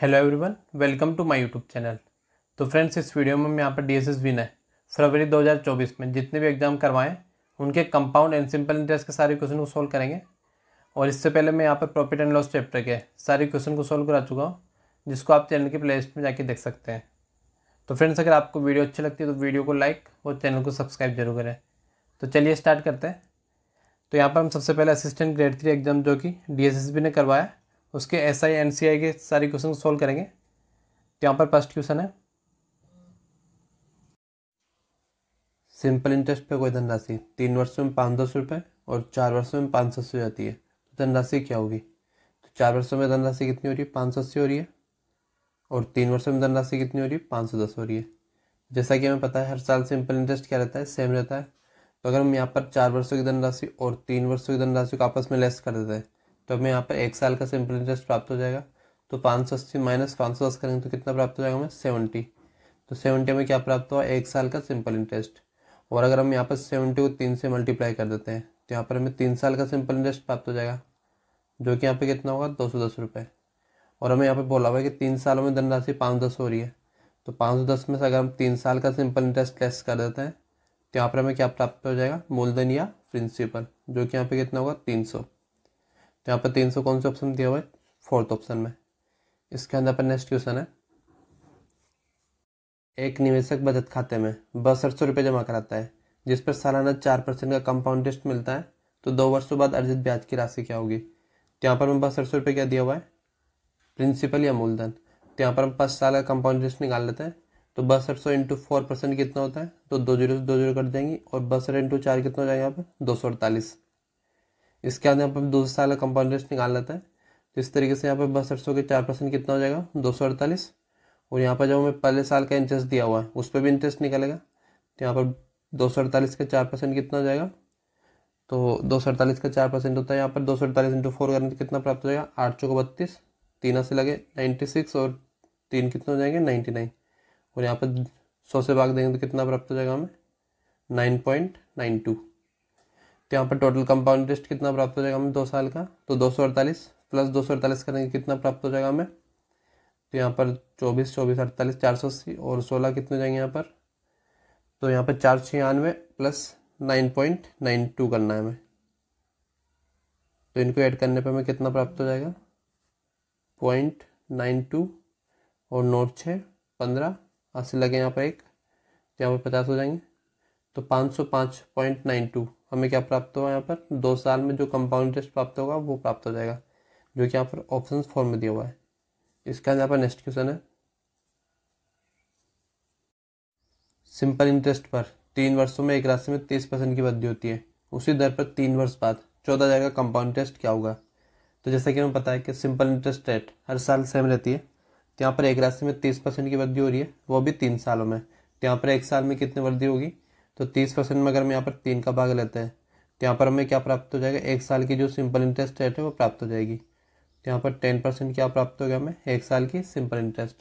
hello everyone welcome to my YouTube channel तो friends इस video में मैं यहाँ पर डीएसएस विनर फरवरी 2024 में जितने भी एग्ज़ाम करवाएं उनके कंपाउंड एंड सिंपल इंटरेस्ट के सारे क्वेश्चन को सॉल्व करेंगे और इससे पहले मैं यहाँ पर प्रॉफिट एंड लॉस चैप्टर के सारे क्वेश्चन को सॉल्व करा चुका हूँ जिसको आप चैनल की प्ले में जाके देख सकते हैं तो फ्रेंड्स अगर आपको वीडियो अच्छी लगती है तो वीडियो को लाइक और चैनल को सब्सक्राइब जरूर करें तो चलिए स्टार्ट करते हैं तो यहाँ पर हम सबसे पहले असिस्टेंट ग्रेड थ्री एग्ज़ाम जो कि डी ने करवाया उसके एस आई एन सी आई के सारे क्वेश्चन सोल्व करेंगे तो यहाँ पर फर्स्ट क्वेश्चन है सिंपल इंटरेस्ट पे कोई धनराशि तीन वर्षों में पाँच दस रुपये और चार वर्षों में पाँच सौ अस्सी हो जाती है तो धनराशि क्या होगी तो चार वर्षों में धनराशि कितनी हो रही है पाँच सौ अस्सी हो रही है और तीन वर्षों में धनराशि कितनी हो रही है पाँच सौ दस हो रही है जैसा कि हमें पता है हर साल सिंपल इंटरेस्ट क्या रहता है सेम रहता है तो अगर हम यहाँ पर चार वर्षों की धनराशि और तीन वर्षों की धनराशि को आपस में लेस कर देते हैं तो हमें यहाँ पर एक साल का सिंपल इंटरेस्ट प्राप्त हो जाएगा तो पाँच सौ अस्सी माइनस पाँच सौ दस करेंगे तो कितना प्राप्त हो जाएगा हमें सेवेंटी तो सेवेंटी में क्या प्राप्त हुआ एक साल का सिंपल इंटरेस्ट और अगर हम यहाँ पर सेवेंटी को तीन से मल्टीप्लाई कर देते हैं तो यहाँ पर हमें तीन साल का सिंपल इंटरेस्ट प्राप्त हो जाएगा जो कि यहाँ पर कितना होगा दो सौ दस रुपये और हमें यहाँ पर बोला हुआ है कि तीन सालों में धनराशि पाँच दस हो रही है तो पाँच सौ दस में से अगर हम तीन साल का सिंपल इंटरेस्ट लेस कर देते हैं तो यहाँ पर हमें क्या प्राप्त हो जाएगा मूलधन या प्रिंसिपल जो कि यहाँ पर कितना होगा तीन सौ यहाँ पर तीन सौ कौन से ऑप्शन दिया हुआ है फोर्थ ऑप्शन में इसके अंदर पर नेक्स्ट क्वेश्चन है एक निवेशक बचत खाते में बसठ सौ रुपये जमा कराता है जिस पर सालाना चार परसेंट का कंपाउंड इंटरेस्ट मिलता है तो दो वर्षों बाद अर्जित ब्याज की राशि क्या होगी तो यहाँ पर हमें बसठ सौ रुपये क्या दिया हुआ है प्रिंसिपल या मूलधन तो यहाँ पर हम पाँच साल का कंपाउंड इंटरेस्ट निकाल लेते हैं तो बसठ सौ इंटू फोर परसेंट कितना होता है तो दो जीरो से दो जीरो कट जाएंगी और बसठ इंटू चार कितना हो जाएगा यहाँ पर दो सौ अड़तालीस इसके बाद यहाँ पर दो सौ साल का कंपाउंड इंटरेस्ट निकाल लेते हैं तो इस तरीके से यहाँ पर बस सौ के चार परसेंट कितना हो जाएगा दो सौ अड़तालीस और यहाँ पर जब हमें पहले साल का इंटरेस्ट दिया हुआ है उस पर भी इंटरेस्ट निकलेगा तो यहाँ पर दो सौ अड़तालीस का चार परसेंट कितना हो जाएगा तो दो सौ अड़तालीस का चार परसेंट होता है यहाँ पर दो सौ अड़तालीस इंटू फोर करने कितना प्राप्त हो जाएगा आठ सौ बत्तीस तीन से लगे नाइन्टी सिक्स और तीन कितने हो जाएंगे नाइन्टी नाइन और यहाँ पर सौ से भाग देंगे तो कितना प्राप्त हो जाएगा हमें नाइन पॉइंट नाइन टू तो यहाँ पर टोटल कंपाउंड इंटरेस्ट कितना प्राप्त हो जाएगा हमें दो साल का तो दो सौ अड़तालीस प्लस दो सौ अड़तालीस करेंगे कितना प्राप्त हो जाएगा हमें तो यहाँ पर चौबीस चौबीस अड़तालीस चार सौ अस्सी और सोलह कितने जाएंगे यहाँ पर तो यहाँ पर चार छियानवे plus nine point nine two करना है हमें तो इनको ऐड करने पर हमें कितना प्राप्त हो जाएगा पॉइंट नाइन टू और नोट छः पंद्रह अस्सी लगे यहाँ पर एक तो यहाँ पर पचास हो जाएंगे तो पाँच सौ पाँच पॉइंट नाइन टू हमें क्या प्राप्त हुआ यहाँ पर दो साल में जो कंपाउंड इंटरेस्ट प्राप्त होगा वो प्राप्त हो जाएगा जो कि यहाँ पर ऑप्शन फॉर्म में दिया हुआ है इसका यहाँ पर नेक्स्ट क्वेश्चन है सिंपल इंटरेस्ट पर तीन वर्षों में एक राशि में तीस परसेंट की वृद्धि होती है उसी दर पर तीन वर्ष बाद चौदह हज़ार का कंपाउंड इंटरेस्ट क्या होगा तो जैसा कि हमें पता है कि सिंपल इंटरेस्ट रेट हर साल सेम रहती है तो यहाँ पर एक राशि में तीस परसेंट की वृद्धि हो रही है वो भी तीन सालों में तो यहाँ पर एक साल में कितनी वृद्धि होगी तो तीस परसेंट में अगर हम यहाँ पर तीन का भाग लेते हैं तो यहाँ पर हमें क्या प्राप्त हो जाएगा एक साल की जो सिंपल इंटरेस्ट रेट है वो प्राप्त हो जाएगी तो यहाँ पर टेन परसेंट क्या प्राप्त हो गया हमें एक साल की सिंपल इंटरेस्ट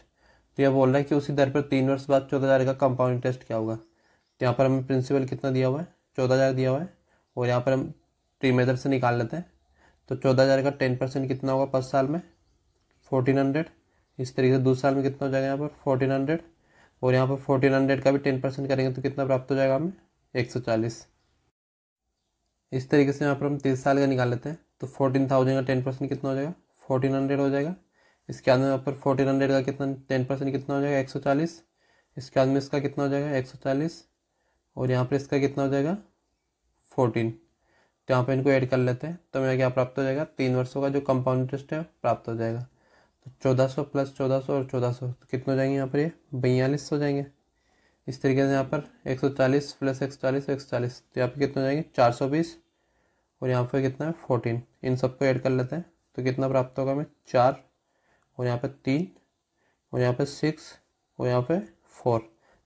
तो यह बोल रहा है कि उसी दर पर तीन वर्ष बाद चौदह हज़ार का कंपाउंड इंटरेस्ट क्या होगा तो यहाँ पर हमें प्रिंसिपल कितना दिया हुआ है चौदह हज़ार दिया हुआ है और यहाँ पर हम ट्री मेजर से निकाल लेते हैं तो चौदह हज़ार का टेन परसेंट कितना होगा पाँच साल में फोर्टीन हंड्रेड इस तरीके से दूसरे साल में कितना हो जाएगा यहाँ पर फोर्टीन हंड्रेड और यहाँ पर फोर्टीन हंड्रेड का भी टेन परसेंट करेंगे तो कितना प्राप्त हो जाएगा हमें एक सौ चालीस इस तरीके से यहाँ पर हम तीस साल का निकाल लेते हैं तो फोर्टीन थाउजेंड का टेन परसेंट कितना हो जाएगा फोर्टीन हंड्रेड हो जाएगा इसके बाद में यहाँ पर फोर्टीन हंड्रेड का कितना टेन परसेंट कितना हो जाएगा एक सौ चालीस इसके बाद में इसका कितना हो जाएगा एक सौ चालीस और यहाँ पर इसका कितना हो जाएगा फोर्टीन तो यहाँ पर इनको ऐड कर लेते हैं तो मेरा क्या प्राप्त हो जाएगा तीन वर्षों का जो कंपाउंड इंटरेस्ट है प्राप्त हो जाएगा तो चौदह सौ प्लस चौदह सौ और चौदह सौ तो कितने हो जाएंगे यहाँ पर ये बयालीस सौ जाएंगे इस तरीके से यहाँ पर एक सौ चालीस प्लस एक सौ चालीस एक सौ चालीस तो यहाँ पर कितने हो जाएंगे चार सौ बीस और यहाँ पर कितना है फोर्टीन इन सबको ऐड कर लेते हैं तो कितना प्राप्त होगा हमें चार और यहाँ पर तीन और यहाँ पर सिक्स और यहाँ पर फोर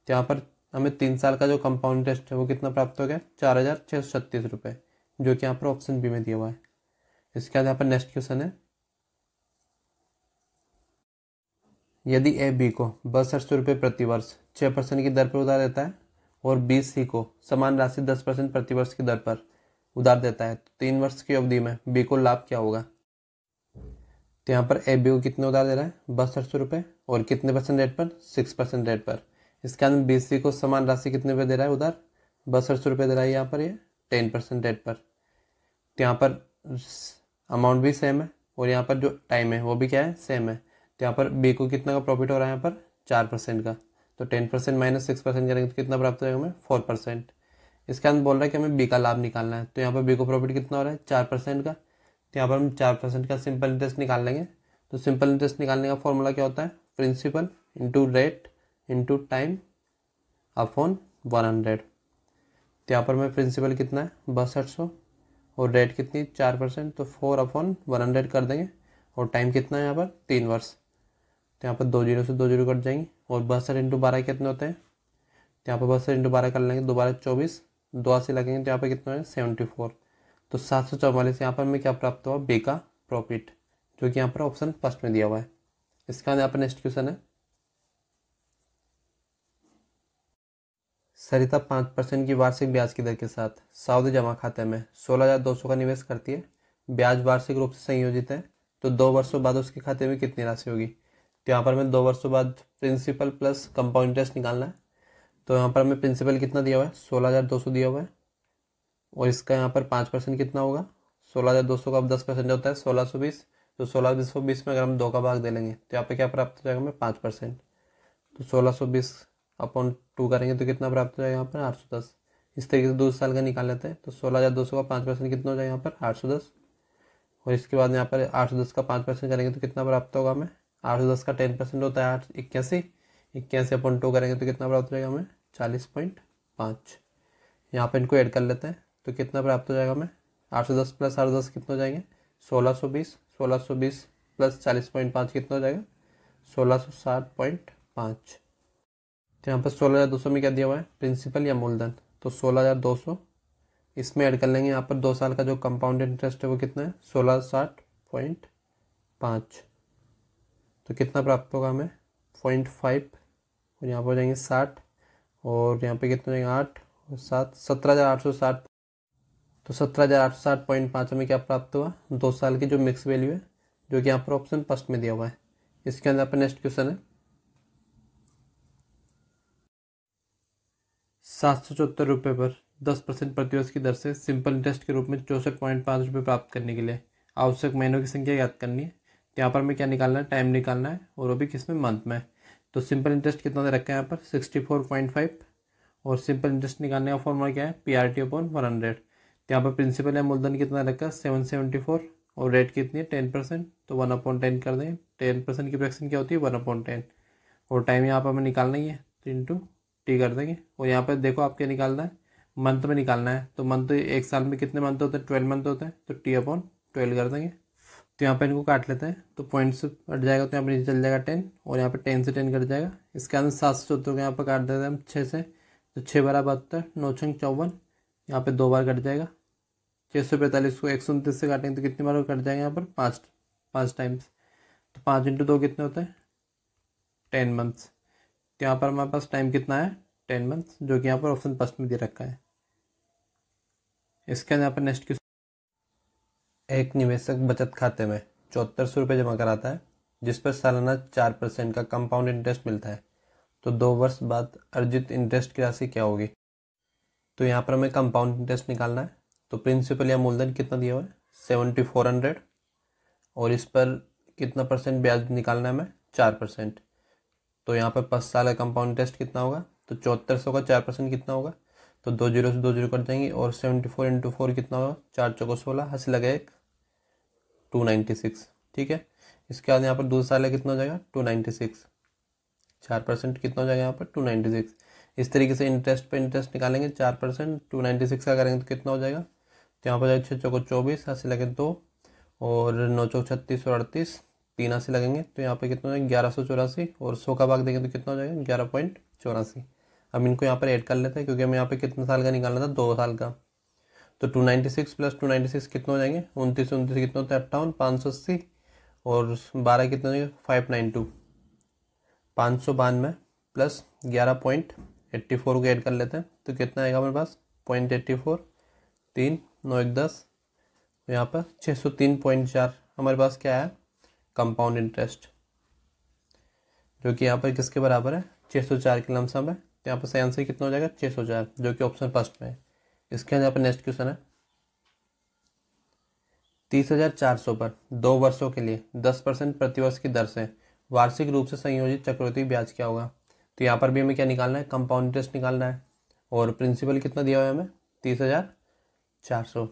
तो यहाँ पर हमें तीन साल का जो कंपाउंड टेस्ट है वो कितना प्राप्त हो गया चार हज़ार छः सौ छत्तीस रुपये जो कि यहाँ पर ऑप्शन बी में दिया हुआ है इसके बाद यहाँ पर नेक्स्ट क्वेश्चन है यदि ए बी को बासठ सौ रुपये प्रतिवर्ष छः परसेंट की दर पर उधार देता है और बी सी को समान राशि दस परसेंट प्रतिवर्ष की दर पर उधार देता है तो तीन वर्ष की अवधि में बी को लाभ क्या होगा तो यहाँ पर ए बी को कितने उधार दे रहा है बासठ सौ रुपये और कितने परसेंट रेट पर सिक्स परसेंट रेट पर इसके अंदर बी सी को समान राशि कितने रुपये दे रहा है उधार बासठ सौ रुपये दे रहा है यहाँ पर ये टेन परसेंट रेट पर तो यहाँ पर अमाउंट भी सेम है और यहाँ पर जो टाइम है वो भी क्या है सेम है यहाँ पर बे को कितना का प्रॉफिट हो रहा है यहाँ पर चार परसेंट का तो ten percent minus six percent करेंगे तो कितना प्राप्त होगा हमें फोर परसेंट इसके अंदर बोल रहा है कि हमें बी का लाभ निकालना है तो यहाँ पर बी को प्रॉफिट कितना हो रहा है चार परसेंट का तो यहाँ पर हम चार परसेंट का सिंपल इंटरेस्ट निकाल लेंगे तो सिंपल इंटरेस्ट निकालने का फॉर्मूला क्या होता है principal into rate into time upon one hundred तो यहाँ पर हमें प्रिंसिपल कितना है बासठ सौ और रेट कितनी चार परसेंट तो फोर अपॉन वन हंड्रेड कर देंगे और टाइम कितना है यहाँ पर तीन वर्ष तो यहाँ पर दो जीरो से दो जीरो कट जाएंगे और बहत्तर इंटू बारह कितने होते हैं तो यहाँ पर बहत्तर इंटू बारह कर लेंगे दोबारा चौबीस दो अस्सी लगेंगे तो यहाँ पर कितना है सेवेंटी फोर तो सात सौ चौवालीस यहाँ पर हमें क्या प्राप्त हुआ बे का प्रॉफिट जो कि यहाँ पर ऑप्शन फर्स्ट में दिया हुआ है इसके बाद यहाँ पर नेक्स्ट क्वेश्चन है सरिता पाँच परसेंट की वार्षिक ब्याज की दर के साथ सावधि जमा खाते में सोलह हज़ार दो सौ का निवेश करती है ब्याज वार्षिक रूप से संयोजित है तो दो वर्षों बाद उसके खाते में कितनी राशि होगी तो यहाँ पर हमें दो वर्षों बाद प्रिंसिपल प्लस कंपाउंड इंटरेस्ट निकालना है तो यहाँ पर हमें प्रिंसिपल कितना दिया हुआ है सोलह हज़ार दो सौ दिया हुआ है और इसका यहाँ पर पाँच परसेंट कितना होगा सोलह हज़ार दो सौ का अब दस परसेंट होता है सोलह सौ बीस तो सोलह बीस सौ बीस में अगर हम दो का भाग दे लेंगे तो यहाँ पर क्या प्राप्त हो जाएगा हमें पाँच परसेंट तो सोलह सौ बीस अपॉन टू करेंगे तो कितना प्राप्त हो जाएगा यहाँ पर आठ सौ दस इस तरीके से दो साल का निकाल लेते हैं तो सोलह हज़ार दो सौ का पाँच परसेंट कितना हो जाएगा यहाँ पर आठ सौ दस और इसके बाद यहाँ पर आठ सौ दस का पाँच परसेंट करेंगे तो कितना प्राप्त होगा हमें आठ सौ दस का टेन परसेंट होता है आठ इक्यासी इक्यासी अपॉन टू करेंगे तो कितना प्राप्त हो जाएगा हमें चालीस पॉइंट पाँच यहाँ पर इनको ऐड कर लेते हैं तो कितना प्राप्त हो जाएगा हमें आठ सौ दस प्लस आठ सौ दस कितना हो जाएंगे सोलह सौ बीस सोलह सौ बीस प्लस चालीस पॉइंट पाँच कितना हो जाएगा सोलह सौ साठ पॉइंट पाँच तो यहाँ पर सोलह हज़ार दो सौ में क्या दिया हुआ है प्रिंसिपल या मूलधन तो सोलह हज़ार दो सौ इसमें ऐड कर लेंगे यहाँ पर दो साल का जो कंपाउंड इंटरेस्ट है वो कितना है सोलह साठ पॉइंट पाँच तो कितना प्राप्त होगा हमें पॉइंट फाइव और यहाँ पर हो जाएंगे साठ और यहाँ पे कितना हो जाएंगे आठ और सात सत्रह हज़ार आठ सौ साठ तो सत्रह हज़ार आठ सौ साठ पॉइंट पाँच हमें क्या प्राप्त हुआ दो साल की जो मिक्स वैल्यू है जो कि यहाँ पर ऑप्शन फर्स्ट में दिया हुआ है इसके अंदर आपका नेक्स्ट क्वेश्चन है सात सौ चौहत्तर रुपये पर दस परसेंट प्रतिवर्ष की दर से सिंपल इंटरेस्ट के रूप में चौसठ पॉइंट पाँच रुपये प्राप्त करने के लिए आवश्यक महीनों की संख्या याद करनी है यहाँ पर हमें क्या निकालना है टाइम निकालना है और वो भी किस में मंथ में तो सिंपल इंटरेस्ट कितना दे रखा है यहाँ पर सिक्सटी फोर पॉइंट फाइव और सिंपल इंटरेस्ट निकालने का फॉर्मूला क्या है P R T upon one hundred तो यहाँ पर प्रिंसिपल है मूलधन कितना रखा है सेवन सेवेंटी फोर और रेट कितनी है टेन परसेंट तो वन अपॉइंट टेन कर दें टेन परसेंट की प्रेक्शन क्या होती है वन अपॉइंट टेन और टाइम यहाँ पर हमें निकालना ही है तो इंटू टी कर देंगे और यहाँ पर देखो आप क्या निकालना है मंथ में निकालना है तो मंथ एक साल में कितने मंथ होते हैं ट्वेल्व मंथ होते हैं तो टी अपॉन ट्वेल्व कर देंगे तो यहाँ पर इनको काट लेते हैं तो पॉइंट से कट जाएगा तो यहाँ पर नीचे चल जाएगा टेन और यहाँ पर टेन से टेन कट जाएगा इसके अंदर सात से चौहत्तर को यहाँ पर काट देते हैं हम छः से तो छः बारह बहत्तर नौ छंग चौवन यहाँ पे दो बार कट जाएगा छः सौ पैंतालीस को एक सौ उनतीस से काटेंगे तो कितनी बार कट जाएगा यहाँ पर पाँच पाँच टाइम्स तो पाँच इंटू दो कितने होते हैं टेन मंथ्स तो यहाँ पर हमारे पास टाइम कितना है टेन मंथ्स जो कि यहाँ पर ऑप्शन फर्स्ट में दे रखा है इसके अंदर यहाँ पर नेक्स्ट एक निवेशक बचत खाते में चौहत्तर सौ रुपये जमा कराता है जिस पर सालाना चार परसेंट का कंपाउंड इंटरेस्ट मिलता है तो दो वर्ष बाद अर्जित इंटरेस्ट की राशि क्या होगी तो यहाँ पर हमें कंपाउंड इंटरेस्ट निकालना है तो प्रिंसिपल या मूलधन कितना दिया हुआ है सेवेंटी फोर हंड्रेड और इस पर कितना परसेंट ब्याज निकालना है हमें चार परसेंट तो यहाँ पर पाँच साल का कंपाउंड इंटरेस्ट कितना होगा तो चौहत्तर सौ का चार परसेंट कितना होगा तो दो जीरो से दो जीरो कट जाएंगे और सेवेंटी फोर इंटू फोर कितना होगा चार चौको सोलह हंसी लगा एक टू नाइन्टी सिक्स ठीक है इसके बाद यहाँ पर दो साल है कितना हो जाएगा टू नाइन्टी सिक्स चार परसेंट कितना हो जाएगा यहाँ पर टू नाइन्टी सिक्स इस तरीके से इंटरेस्ट पे इंटरेस्ट निकालेंगे चार परसेंट टू नाइन्टी सिक्स का करेंगे तो कितना हो जाएगा तो यहाँ पर जाएगा छः चौको चौबीस अस्सी लगे दो और नौ चौक छत्तीस और अड़तीस तीन अस्सी लगेंगे तो यहाँ पर कितना हो जाएगा ग्यारह सौ चौरासी और सौ का भाग देंगे तो कितना हो जाएगा ग्यारह पॉइंट चौरासी अब इनको यहाँ पर ऐड कर लेते हैं क्योंकि हमें यहाँ पर कितने साल का निकालना था दो साल का तो 296 प्लस 296 कितना हो जाएंगे उनतीस उनतीस कितना होता है अट्ठावन पाँच सौ अस्सी और बारह कितना हो जाएगा फाइव नाइन टू पाँच सौ बानवे प्लस ग्यारह पॉइंट एट्टी फोर को ऐड कर लेते हैं तो कितना आएगा हमारे पास पॉइंट एट्टी फोर तीन नौ एक दस तो यहाँ पर छः सौ तीन पॉइंट चार हमारे पास क्या है कंपाउंड इंटरेस्ट जो कि यहाँ पर किसके बराबर है छः सौ चार के लमसम है तो यहाँ पर सही आंसर कितना हो जाएगा छः सौ चार जो कि ऑप्शन फर्स्ट में है इसके यहाँ पर नेक्स्ट क्वेश्चन है तीस हजार चार सौ पर दो वर्षों के लिए दस परसेंट प्रतिवर्ष की दर से वार्षिक रूप से संयोजित चक्रवर्ती ब्याज क्या होगा तो यहाँ पर भी हमें क्या निकालना है कंपाउंड इंटरेस्ट निकालना है और प्रिंसिपल कितना दिया हुआ है हमें तीस हजार चार सौ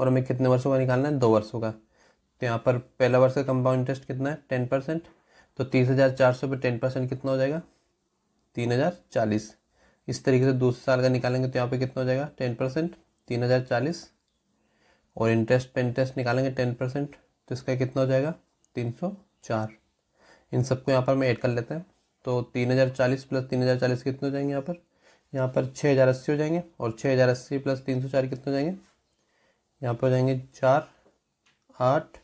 और हमें कितने वर्षों का निकालना है दो वर्षों का तो यहाँ पर पहला वर्ष का कंपाउंड इंटरेस्ट कितना है टेन परसेंट तो तीस हजार चार सौ पर टेन परसेंट कितना हो जाएगा तीन हजार चालीस इस तरीके से दूसरे साल का निकालेंगे तो यहाँ पे कितना हो जाएगा टेन परसेंट तीन हज़ार चालीस और इंटरेस्ट पे इंटरेस्ट निकालेंगे टेन परसेंट तो इसका कितना हो जाएगा तीन सौ चार इन सबको यहाँ पर हम ऐड कर लेते हैं तो तीन हज़ार चालीस प्लस तीन हज़ार चालीस कितने हो जाएंगे यहाँ पर यहाँ पर छः हज़ार अस्सी हो जाएंगे और छः हज़ार अस्सी प्लस तीन सौ चार कितने हो जाएंगे यहाँ पर हो जाएंगे चार आठ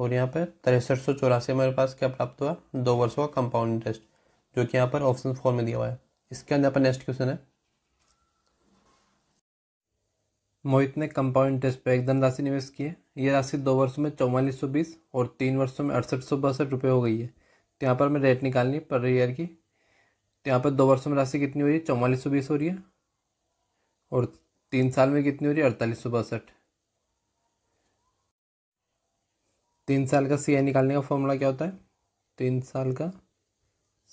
और यहाँ पर तिरसठ सौ चौरासी हमारे पास क्या प्राप्त हुआ दो वर्षों का कंपाउंड इंटरेस्ट जो कि यहाँ पर ऑप्शन फोर में दिया हुआ है इसके अंदर अपन नेक्स्ट क्वेश्चन है मोहित ने कंपाउंड इंटरेस्ट पर एकदम राशि निवेश की है ये राशि दो वर्षों में चौवालीस सौ बीस और तीन वर्षों में अड़सठ सौ बासठ रुपये हो गई है तो यहाँ पर हमें रेट निकालनी पर ईयर की तो यहाँ पर दो वर्षों में राशि कितनी हो रही है चौवालीस सौ बीस हो रही है और तीन साल में कितनी हो रही है अड़तालीस सौ बासठ तीन साल का सी आई निकालने का फॉर्मूला क्या होता है तीन साल का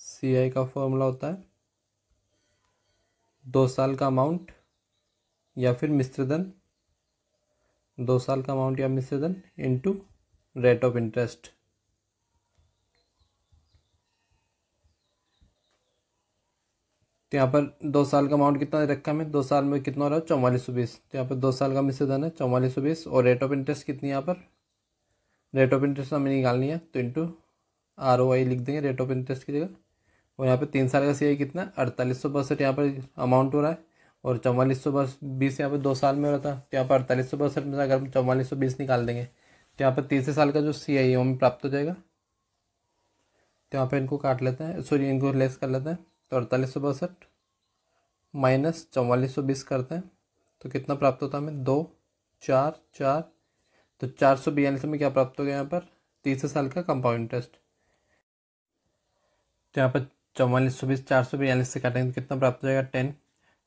सी आई का फॉर्मूला होता है दो साल का अमाउंट या फिर मिश्रधन दो साल का अमाउंट या मिश्रधन इनटू रेट ऑफ इंटरेस्ट तो यहाँ पर दो साल का अमाउंट कितना रखा हमें दो साल में कितना हो रहा है चौवालीस सौ बीस तो यहाँ पर दो साल का मिश्रधन है चौवालीस सौ बीस और रेट ऑफ इंटरेस्ट कितनी यहाँ पर रेट ऑफ इंटरेस्ट हमें निकालनी है तो इंटू आर ओ आई लिख देंगे रेट ऑफ इंटरेस्ट की जगह और यहाँ पे तीन साल का सी आई कितना अड़तालीस सौ बासठ यहाँ पर अमाउंट हो रहा है और चौवालीस सौ बीस यहाँ पर दो साल में हो रहा था तो यहाँ पर अड़तालीस सौ बासठ में अगर हम चौवालीस सौ बीस निकाल देंगे तो यहाँ पर तीसरे साल का जो सी आई हमें e प्राप्त हो जाएगा तो यहाँ पर इनको काट लेते हैं सॉरी इनको लेस कर लेते हैं तो अड़तालीस सौ बासठ माइनस चौवालीस सौ बीस करते हैं तो कितना प्राप्त होता है हमें दो चार चार तो चार सौ बयालीस में क्या प्राप्त हो गया यहाँ पर तीसरे साल का कंपाउंड इंटरेस्ट तो यहाँ पर चौवालीस सौ बीस चार सौ बयालीस से काटेंगे तो कितना प्राप्त हो जाएगा टेन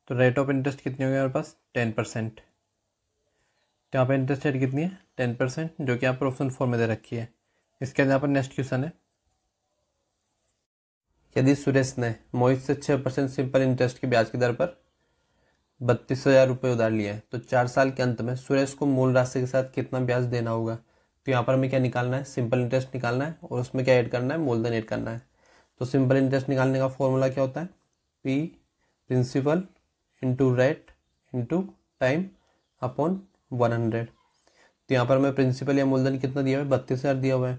तो रेट ऑफ इंटरेस्ट कितनी होगी हमारे पास टेन परसेंट तो यहाँ पर इंटरेस्ट रेट कितनी है टेन परसेंट जो कि यहाँ पर ऑप्शन फोर में दे रखी है इसके बाद यहाँ पर नेक्स्ट क्वेश्चन है यदि सुरेश ने मोहित से छः परसेंट सिंपल इंटरेस्ट के ब्याज की दर पर बत्तीस हज़ार रुपये उधार लिया है तो चार साल के अंत में सुरेश को मूल राशि के साथ कितना ब्याज देना होगा तो यहाँ पर हमें क्या निकालना है सिंपल इंटरेस्ट निकालना है और उसमें क्या ऐड करना है मूलधन ऐड करना है तो सिंपल इंटरेस्ट निकालने का फॉर्मूला क्या होता है P principal into rate into time upon one hundred तो यहाँ पर हमें प्रिंसिपल या मूलधन कितना दिया हुआ है बत्तीस हज़ार दिया हुआ है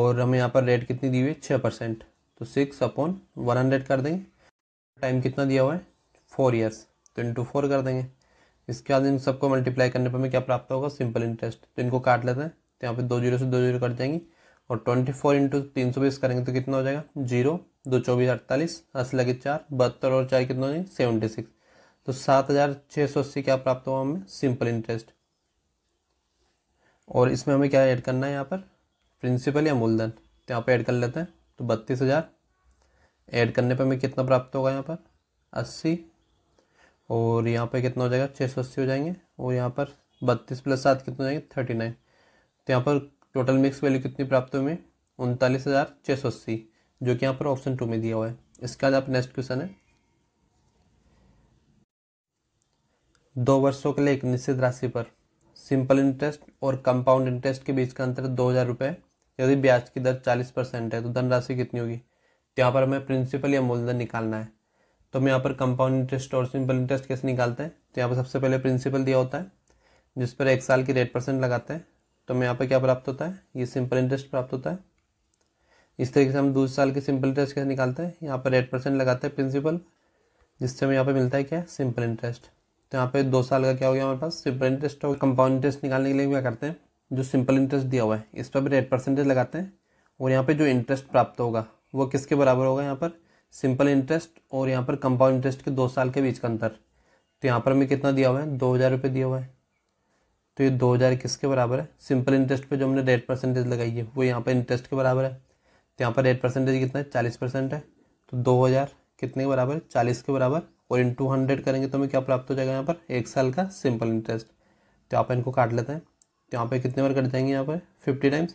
और हमें यहाँ पर रेट कितनी दी हुई है छः परसेंट तो सिक्स अपॉन वन हंड्रेड कर देंगे टाइम कितना दिया हुआ है फोर ईयर्स तो इंटू फोर कर देंगे इसके बाद इन सबको मल्टीप्लाई करने पर हमें क्या प्राप्त होगा सिंपल इंटरेस्ट तो इनको काट लेते हैं तो यहाँ पर दो जीरो से दो जीरो कट जाएंगी और ट्वेंटी फोर इंटू तीन सौ बीस करेंगे तो कितना हो जाएगा जीरो दो चौबीस अड़तालीस अस्सी लगे चार बहत्तर और चार कितना हो जाएंगे सेवेंटी सिक्स तो सात हज़ार छः सौ अस्सी क्या प्राप्त हुआ हमें सिंपल इंटरेस्ट और इसमें हमें क्या ऐड करना है यहाँ पर प्रिंसिपल या मूलधन तो यहाँ पर ऐड कर लेते हैं तो बत्तीस हज़ार ऐड करने पर हमें कितना प्राप्त होगा यहाँ पर अस्सी और यहाँ पर कितना हो जाएगा छः सौ अस्सी हो जाएंगे और यहाँ पर बत्तीस प्लस सात कितना हो जाएंगे थर्टी नाइन तो यहाँ पर टोटल मिक्स वैल्यू कितनी प्राप्त हुई हमें उनतालीस हज़ार छह सौ अस्सी जो कि यहाँ पर ऑप्शन टू में दिया हुआ है इसके बाद आप नेक्स्ट क्वेश्चन है दो वर्षों के लिए एक निश्चित राशि पर सिंपल इंटरेस्ट और कंपाउंड इंटरेस्ट के बीच का अंतर दो हज़ार रुपये यदि ब्याज की दर चालीस परसेंट है तो धनराशि कितनी होगी तो यहाँ पर हमें प्रिंसिपल या मूलधन निकालना है तो हम यहाँ पर कंपाउंड इंटरेस्ट और सिंपल इंटरेस्ट कैसे निकालते हैं तो यहाँ पर सबसे पहले प्रिंसिपल दिया होता है जिस पर एक साल की रेट परसेंट लगाते हैं तो हमें यहाँ पर क्या प्राप्त होता है ये सिंपल इंटरेस्ट प्राप्त होता है इस तरीके से हम दूसरे साल के सिंपल इंटरेस्ट कैसे निकालते हैं यहाँ पर एट परसेंट लगाते हैं प्रिंसिपल जिससे हमें यहाँ पर मिलता है क्या सिंपल इंटरेस्ट तो यहाँ पे दो साल का क्या हो गया हमारे पास सिंपल इंटरेस्ट और कंपाउंड इंटरेस्ट निकालने के लिए क्या करते हैं जो सिंपल इंटरेस्ट दिया हुआ है इस पर भी रेट परसेंटेज लगाते हैं और यहाँ पर जो इंटरेस्ट प्राप्त होगा वो किसके बराबर होगा यहाँ पर सिंपल इंटरेस्ट और यहाँ पर कंपाउंड इंटरेस्ट के दो साल के बीच का अंतर तो यहाँ पर हमें कितना दिया हुआ है दो हज़ार रुपये दिया हुआ है तो ये दो हज़ार किसके बराबर है सिंपल इंटरेस्ट पे जो हमने रेट परसेंटेज लगाई है वो यहाँ पर इंटरेस्ट के बराबर है तो यहाँ पर रेट परसेंटेज कितना है चालीस परसेंट है तो दो हज़ार कितने के बराबर है चालीस के बराबर और इन टू हंड्रेड करेंगे तो हमें क्या प्राप्त हो जाएगा यहाँ पर एक साल का सिंपल इंटरेस्ट तो यहाँ पर इनको काट लेते हैं तो यहाँ पर कितने बार कट जाएंगे यहाँ पर फिफ्टी टाइम्स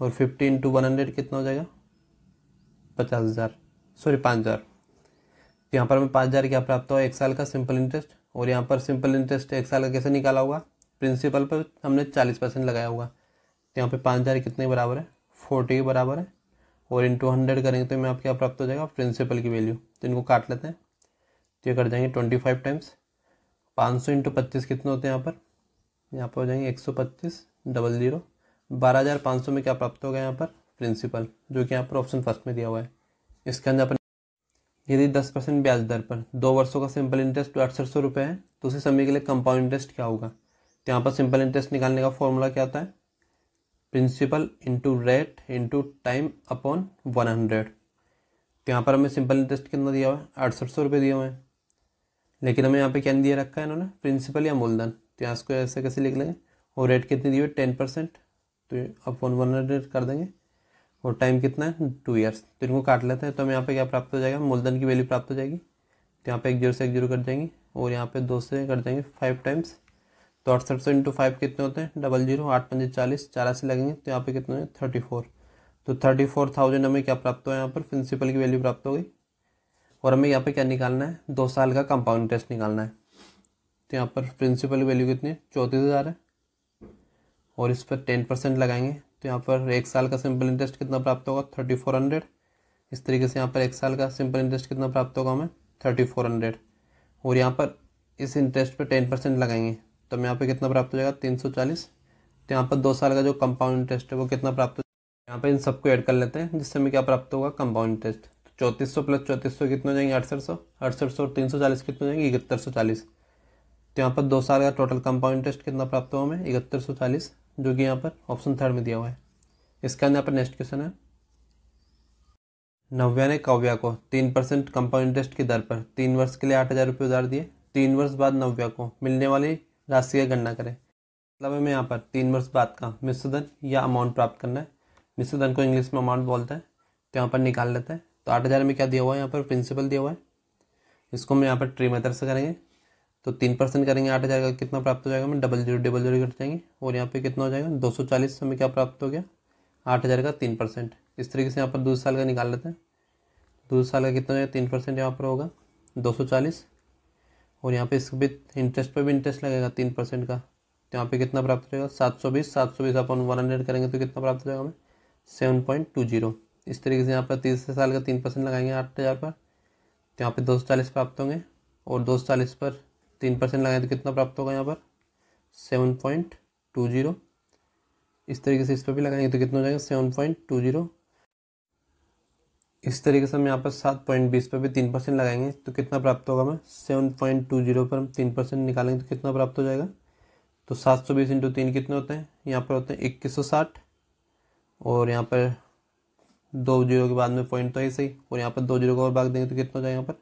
और फिफ्टी इंटू वन हंड्रेड कितना हो जाएगा पचास हज़ार सॉरी पाँच हज़ार तो यहाँ पर हमें पाँच हज़ार क्या प्राप्त हुआ एक साल का सिंपल इंटरेस्ट और यहाँ पर सिंपल इंटरेस्ट एक साल का कैसे निकाला होगा प्रिंसिपल पर हमने चालीस परसेंट लगाया होगा तो यहाँ पे पाँच हज़ार कितने बराबर है फोर्टी के बराबर है और इन टू हंड्रेड करेंगे तो मैं आप क्या प्राप्त हो जाएगा प्रिंसिपल की वैल्यू तो इनको काट लेते हैं तो ये कर जाएंगे ट्वेंटी फाइव टाइम्स पाँच सौ इंटू पच्चीस कितने होते हैं यहाँ पर यहाँ पर हो जाएंगे एक सौ पच्चीस डबल ज़ीरो बारह हज़ार पाँच सौ में क्या प्राप्त होगा यहाँ पर प्रिंसिपल जो कि यहाँ पर ऑप्शन फर्स्ट में दिया हुआ है इसके अंदर अपन यदि दस परसेंट ब्याज दर पर दो वर्षों का सिंपल इंटरेस्ट अड़सठ सौ रुपये है तो उसी समय के लिए कंपाउंड इंटरेस्ट क्या होगा तो यहाँ पर सिंपल इंटरेस्ट निकालने का फॉर्मूला क्या होता है principal into rate into time upon one hundred तो यहाँ पर हमें सिंपल इंटरेस्ट कितना दिया हुआ है अड़सठ सौ रुपये दिए हुए हैं लेकिन हमें यहाँ पे क्या दिया रखा है इन्होंने प्रिंसिपल या मूलधन तो यहाँ इसको ऐसे कैसे लिख लेंगे और रेट कितनी दी हुई टेन परसेंट तो अपॉन वन हंड्रेड कर देंगे और टाइम कितना है टू ईयर्स तो इनको काट लेते हैं तो हमें यहाँ पर क्या प्राप्त हो जाएगा मूलधन की वैल्यू प्राप्त हो जाएगी तो यहाँ पर एक जीरो से एक जीरो कट जाएंगी और यहाँ पर दो से कट जाएंगे फाइव टाइम्स तो अड़सठ सौ इंटू फाइव कितने होते हैं डबल जीरो आठ पंजे चालीस से लगेंगे तो यहाँ पे कितने हैं थर्टी फोर तो थर्टी फोर थाउजेंड हमें क्या प्राप्त हुआ यहाँ पर प्रिंसिपल की वैल्यू प्राप्त हो गई और हमें यहाँ पे क्या निकालना है दो साल का कंपाउंड इंटरेस्ट निकालना है तो यहाँ पर प्रिंसिपल की वैल्यू कितनी है चौंतीस हज़ार है और इस पर टेन परसेंट लगाएंगे तो यहाँ पर एक साल का सिंपल इंटरेस्ट कितना प्राप्त होगा थर्टी फोर हंड्रेड इस तरीके से यहाँ पर एक साल का सिंपल इंटरेस्ट कितना प्राप्त होगा हमें थर्टी फोर हंड्रेड और यहाँ पर इस इंटरेस्ट पर टेन परसेंट लगाएंगे तो यहाँ पे कितना प्राप्त हो जाएगा तीन सौ चालीस तो यहाँ पर दो साल का जो कंपाउंड इंटरेस्ट है वो कितना प्राप्त हो जाएगा यहाँ पे इन सबको ऐड कर लेते हैं जिससे हमें क्या प्राप्त होगा कंपाउंड इंटरेस्ट तो चौंतीस सौ प्लस चौंतीस सौ हो जाएंगे अड़सठ सौ अड़सठ सौ और तीन सौ चालीस हो जाएंगे इकहत्तर सौ चालीस तो यहाँ पर दो साल का टोटल कंपाउंड इंटरेस्ट कितना प्राप्त हुआ हमें इकहत्तर सौ चालीस जो कि यहाँ पर ऑप्शन थर्ड में दिया हुआ है इसके अंदर यहाँ पर नेक्स्ट क्वेश्चन है नव्या ने काव्या को तीन परसेंट कंपाउंड इंटरेस्ट की दर पर तीन वर्ष के लिए आठ हज़ार रुपये उधार दिए तीन वर्ष बाद नव्या को मिलने वाली राशि का गणना करें मतलब हमें यहाँ पर तीन वर्ष बाद का मिश्रधन या अमाउंट प्राप्त करना है मिश्रधन को इंग्लिश में अमाउंट बोलते हैं तो यहाँ पर निकाल लेते हैं तो आठ हज़ार में क्या दिया हुआ है यहाँ पर प्रिंसिपल दिया हुआ है इसको हम यहाँ पर ट्री मेथड से करेंगे तो तीन परसेंट करेंगे आठ हज़ार का कितना प्राप्त हो जाएगा हमें double zero double zero cut जाएंगे और यहाँ पे कितना हो जाएगा दो सौ चालीस हमें क्या प्राप्त हो गया आठ हज़ार का तीन परसेंट इस तरीके से यहाँ पर दूसरे साल का निकाल लेते हैं दूसरे साल का कितना हो जाएगा तीन परसेंट यहाँ पर होगा दो सौ चालीस और यहाँ पे इस भी इंटरेस्ट पे भी इंटरेस्ट लगेगा तीन परसेंट का तो यहाँ पे कितना प्राप्त रहेगा सात सौ बीस सात सौ बीस अपन वन हंड्रेड करेंगे तो कितना प्राप्त रहेगा हमें सेवन पॉइंट टू जीरो इस तरीके से यहाँ पर तीसरे साल का तीन परसेंट लगाएंगे आठ हज़ार पर तो यहाँ पर दो सौ चालीस प्राप्त होंगे और दो सौ चालीस पर तीन परसेंट लगाएंगे तो कितना प्राप्त होगा यहाँ पर सेवन पॉइंट टू जीरो इस तरीके से इस पर भी लगाएंगे तो कितना हो जाएगा सेवन पॉइंट टू जीरो इस तरीके से हम यहाँ पर सात पॉइंट बीस पर भी तीन परसेंट लगाएंगे तो कितना प्राप्त होगा हमें सेवन पॉइंट टू जीरो पर हम तीन परसेंट निकालेंगे तो कितना प्राप्त हो जाएगा तो सात सौ बीस इंटू तीन कितने होते हैं यहाँ पर होते हैं इक्कीस सौ साठ और यहाँ पर दो जीरो के बाद में पॉइंट तो है सही और यहाँ पर दो जीरो को और भाग देंगे तो कितना हो जाएगा यहाँ पर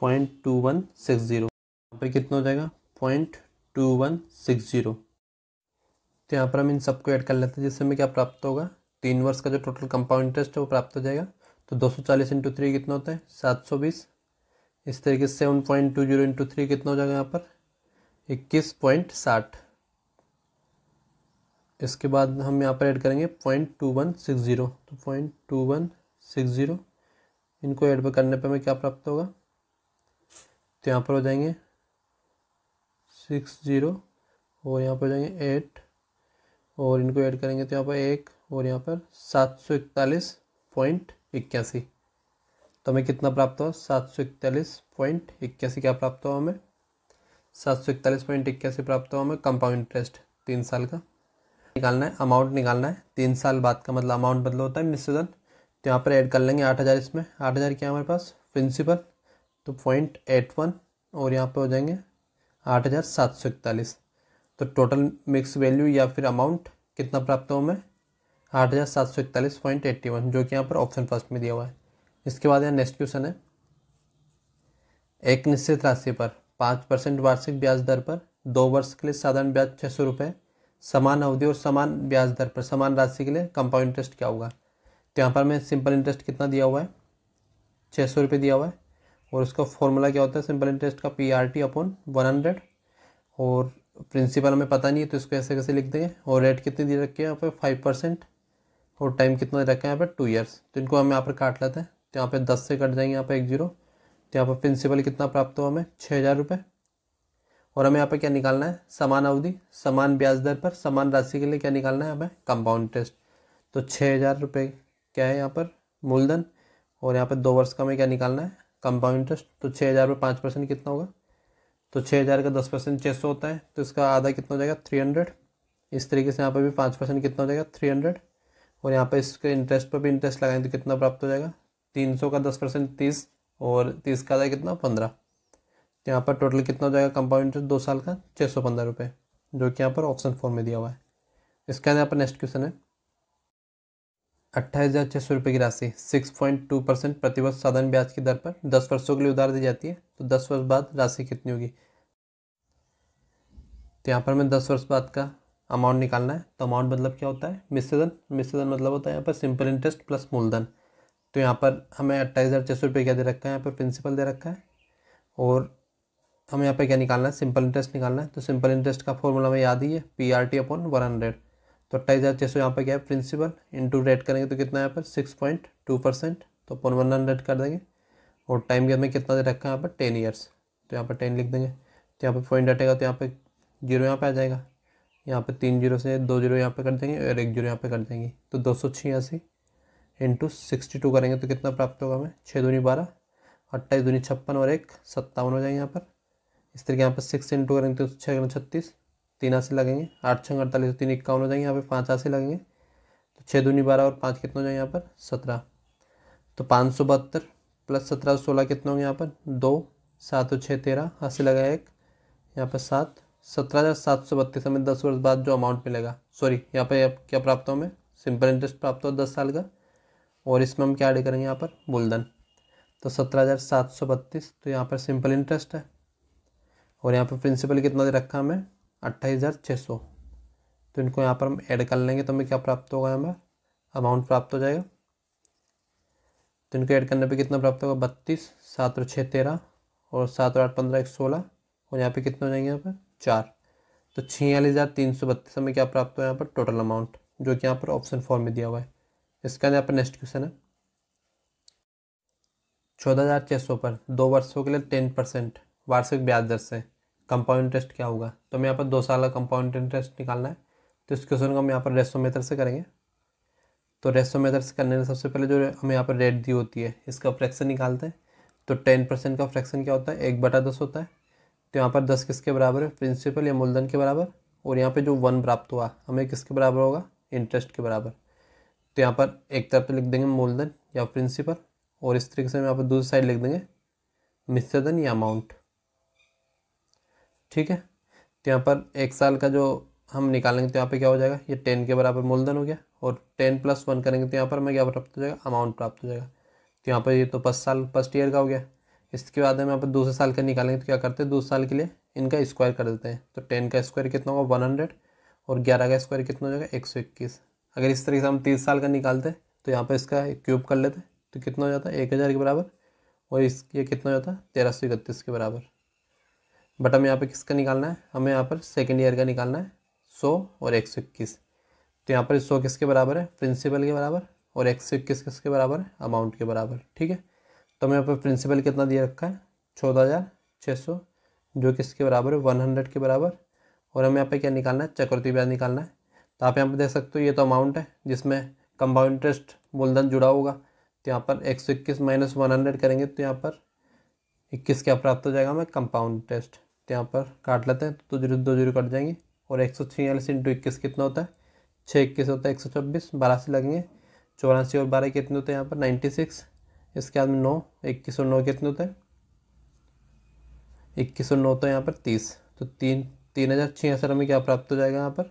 point two one six zero यहाँ पर कितना हो जाएगा point two one six zero तो यहाँ पर हम इन सबको ऐड कर लेते हैं जिससे हमें क्या प्राप्त होगा तीन वर्ष का जो टोटल कंपाउंड इंटरेस्ट है वो प्राप्त हो जाएगा तो 240 सौ चालीस इंटू थ्री कितना होता है 720 इस तरीके से seven point two zero into three कितना हो जाएगा यहाँ पर इक्कीस पॉइंट साठ इसके बाद हम यहाँ पर ऐड करेंगे point two one six zero तो point two one six zero इनको ऐड पर करने पे हमें क्या प्राप्त होगा तो यहाँ पर हो जाएंगे सिक्स ज़ीरो और यहाँ पर हो जाएंगे एट और इनको ऐड करेंगे तो यहाँ पर एक और यहाँ पर सात सौ इकतालीस पॉइंट इक्यासी तो हमें कितना प्राप्त हुआ सात सौ इकतालीस पॉइंट इक्यासी क्या प्राप्त हुआ हमें सात सौ इकतालीस पॉइंट इक्यासी प्राप्त हुआ हमें कंपाउंड इंटरेस्ट तीन साल का निकालना है अमाउंट निकालना है तीन साल बाद का मतलब अमाउंट मतलब होता है मिसजन तो यहाँ पर ऐड कर लेंगे आठ हज़ार इसमें आठ हज़ार क्या हमारे पास प्रिंसिपल तो पॉइंट एट वन और यहाँ पर हो जाएंगे आठ हज़ार सात सौ इकतालीस तो टोटल मिक्स वैल्यू या फिर अमाउंट कितना प्राप्त हो हमें आठ हज़ार सात सौ इकतालीस पॉइंट एट्टी वन जो कि यहाँ पर ऑप्शन फर्स्ट में दिया हुआ है इसके बाद यहाँ नेक्स्ट क्वेश्चन है एक निश्चित राशि पर पाँच परसेंट वार्षिक ब्याज दर पर दो वर्ष के लिए साधारण ब्याज छः सौ रुपये समान अवधि और समान ब्याज दर पर समान राशि के लिए कंपाउंड इंटरेस्ट क्या होगा तो यहाँ पर हमें सिंपल इंटरेस्ट कितना दिया हुआ है छः सौ रुपये दिया हुआ है और उसका फॉर्मूला क्या होता है सिंपल इंटरेस्ट का P R T upon one hundred और प्रिंसिपल हमें पता नहीं है तो इसको ऐसे कैसे लिख देंगे और रेट कितनी दे रखी है यहाँ पर फाइव परसेंट और टाइम कितना रखा है यहाँ पर टू ईयर्स तो इनको हम यहाँ पर काट लेते हैं तो यहाँ पर दस से कट जाएंगे यहाँ पर एक जीरो तो यहाँ पर प्रिंसिपल कितना प्राप्त हुआ हमें छः हज़ार रुपये और हमें यहाँ पर क्या निकालना है समान अवधि समान ब्याज दर पर समान राशि के लिए क्या निकालना है हमें कंपाउंड इंटरेस्ट तो छः हज़ार रुपये क्या है यहाँ पर मूलधन और यहाँ पर दो वर्ष का हमें क्या निकालना है कंपाउंड इंटरेस्ट तो छः हज़ार पर पाँच परसेंट कितना होगा तो छः हज़ार का दस परसेंट छः सौ होता है तो इसका आधा कितना हो जाएगा थ्री हंड्रेड इस तरीके से यहाँ पर भी पाँच परसेंट कितना हो जाएगा थ्री हंड्रेड और यहाँ पर इसके इंटरेस्ट पर भी इंटरेस्ट लगाएं तो कितना प्राप्त हो जाएगा तीन सौ का दस परसेंट तीस और तीस का जाएगा कितना पंद्रह तो यहाँ पर टोटल कितना हो जाएगा कंपाउंड इंटरेस्ट दो साल का छः सौ पंद्रह रुपये जो कि यहाँ पर ऑप्शन फोर में दिया हुआ है इसके अंदर यहाँ पर नेक्स्ट क्वेश्चन है अट्ठाईस हज़ार छः सौ रुपये की राशि सिक्स पॉइंट टू परसेंट प्रतिवर्ष साधारण ब्याज की दर पर दस वर्षों के लिए उधार दी जाती है तो दस वर्ष बाद राशि कितनी होगी तो यहाँ पर हमें दस वर्ष बाद का अमाउंट निकालना है तो अमाउंट मतलब क्या होता है मिश्रधन मिश्रधन मतलब होता है यहाँ पर सिंपल इंटरेस्ट प्लस मूलधन तो यहाँ पर हमें अट्ठाईस हज़ार छः सौ रुपये क्या दे रखा है यहाँ पर प्रिंसिपल दे रखा है और हमें यहाँ पर क्या निकालना है सिंपल इंटरेस्ट निकालना है तो सिंपल इंटरेस्ट का फॉर्मूला हमें याद ही है P R T upon one hundred तो अट्ठाईस हज़ार छः सौ यहाँ पर क्या है प्रिंसिपल इंटू रेट करेंगे तो कितना है यहाँ पर सिक्स पॉइंट टू परसेंट तो अपन वन हंड्रेड कर देंगे और टाइम के हमें कितना दे रखा है यहाँ पर टेन ईयर्स तो यहाँ पर टेन लिख देंगे तो यहाँ पर पॉइंट हटेगा तो यहाँ पर जीरो यहाँ पर आ जाएगा यहाँ पे तीन जीरो से दो जीरो यहाँ पे कर देंगे और एक जीरो यहाँ पे कर देंगे तो दो सौ छियासी इंटू सिक्सटी टू करेंगे तो कितना प्राप्त होगा हमें छः दूनी बारह अट्ठाईस दूनी छप्पन और एक सत्तावन हो जाएंगे यहाँ पर इस तरीके यहाँ पर सिक्स इंटू करेंगे तो छः गुना छत्तीस तीन आसी लगेंगे आठ छः अड़तालीस तीन इक्यावन हो जाएंगे यहाँ पर पाँच आसी लगेंगे तो छः दूनी बारह और पाँच कितना हो जाएंगे यहाँ पर सत्रह तो पाँच सौ बहत्तर प्लस सत्रह सोलह कितना होंगे यहाँ पर दो सात और छः तेरह अस्सी लगा एक यहाँ पर सात सत्रह हज़ार सात सौ बत्तीस हमें दस वर्ष बाद जो अमाउंट मिलेगा सॉरी यहाँ पर क्या प्राप्त हो हमें सिंपल इंटरेस्ट प्राप्त हो दस साल का और इसमें हम क्या ऐड करेंगे यहाँ पर मूलधन तो सत्रह हज़ार सात सौ बत्तीस तो यहाँ पर सिंपल इंटरेस्ट है और यहाँ पर प्रिंसिपल कितना दे रखा हमें अट्ठाईस हज़ार छः सौ तो इनको यहाँ पर हम ऐड कर लेंगे तो हमें क्या प्राप्त होगा हमें अमाउंट प्राप्त हो जाएगा तो इनको ऐड करने पे कितना प्राप्त होगा बत्तीस सात और छः तेरह और सात और आठ पंद्रह एक सोलह और यहाँ पे कितने हो जाएंगे यहाँ पर चार तो छियालीस हज़ार तीन सौ बत्तीस हमें क्या प्राप्त हुआ यहाँ पर टोटल अमाउंट जो कि यहाँ पर ऑप्शन फोर में दिया हुआ है इसका यहाँ पर नेक्स्ट क्वेश्चन है चौदह हज़ार छः सौ पर दो वर्षों के लिए टेन परसेंट वार्षिक ब्याज दर से कंपाउंड इंटरेस्ट क्या होगा तो हमें यहाँ पर दो साल का कंपाउंड इंटरेस्ट निकालना है तो इस क्वेश्चन को हम यहाँ पर रेसो मेथड से करेंगे तो रेसो मेथड से करने में सबसे पहले जो हमें यहाँ पर रेट दी होती है इसका फ्रैक्शन निकालते हैं तो टेन परसेंट का फ्रैक्शन क्या होता है एक बटा दस होता है तो यहाँ पर दस किसके बराबर है प्रिंसिपल या मूलधन के बराबर और यहाँ पे जो वन प्राप्त हुआ हमें किसके बराबर होगा इंटरेस्ट के बराबर तो यहाँ पर एक तरफ तो लिख देंगे मूलधन या प्रिंसिपल और इस तरीके से हम यहाँ पर दूसरी साइड लिख देंगे मिश्रधन या अमाउंट ठीक है तो यहाँ पर एक साल का जो हम निकालेंगे तो यहाँ पर क्या हो जाएगा ये टेन के बराबर मूलधन हो गया और टेन प्लस वन करेंगे तो यहाँ पर हमें क्या प्राप्त हो जाएगा अमाउंट प्राप्त हो जाएगा तो यहाँ पर ये तो फर्स्ट साल फर्स्ट ईयर का हो गया इसके बाद हम यहाँ पर दो साल का निकालेंगे तो क्या करते हैं दो साल के लिए इनका स्क्वायर कर देते हैं तो टेन का स्क्वायर कितना होगा वन हंड्रेड और ग्यारह का स्क्वायर कितना हो जाएगा एक सौ इक्कीस अगर इस तरीके से हम तीस साल का निकालते तो यहाँ पर इसका क्यूब कर लेते तो कितना हो जाता है एक हज़ार के बराबर और इस ये कितना हो जाता है तेरह सौ इकतीस के बराबर बट हमें यहाँ पर किसका निकालना है हमें यहाँ पर सेकेंड ईयर का निकालना है सौ और एक सौ इक्कीस तो यहाँ पर सौ किसके बराबर है प्रिंसिपल के बराबर और एक सौ इक्कीस किसके बराबर है अमाउंट के बराबर ठीक है तो हमें यहाँ पर प्रिंसिपल कितना दिया रखा है चौदह हज़ार छः सौ जो किसके बराबर है वन हंड्रेड के बराबर और हमें यहाँ पे क्या निकालना है चक्रवर्ती ब्याज निकालना है तो आप यहाँ पर देख सकते हो ये तो अमाउंट है जिसमें कंपाउंड इंटरेस्ट मूलधन जुड़ा होगा तो यहाँ पर एक सौ इक्कीस माइनस वन हंड्रेड करेंगे तो यहाँ पर इक्कीस क्या प्राप्त हो जाएगा हमें कंपाउंड इंटरेस्ट तो यहाँ पर काट लेते हैं तो जीरो दो जीरो कट जाएंगे और एक सौ छियालीस इंटू इक्कीस कितना होता है छः इक्कीस होता है एक सौ छब्बीस बारह से लगेंगे चौरासी और बारह कितने होते हैं यहाँ पर नाइन्टी सिक्स इसके बाद में नौ इक्कीस और नौ कितने होते हैं इक्कीस और नौ तो यहाँ पर तीस तो तीन तीन हज़ार छियासठ हमें क्या प्राप्त हो जाएगा यहाँ पर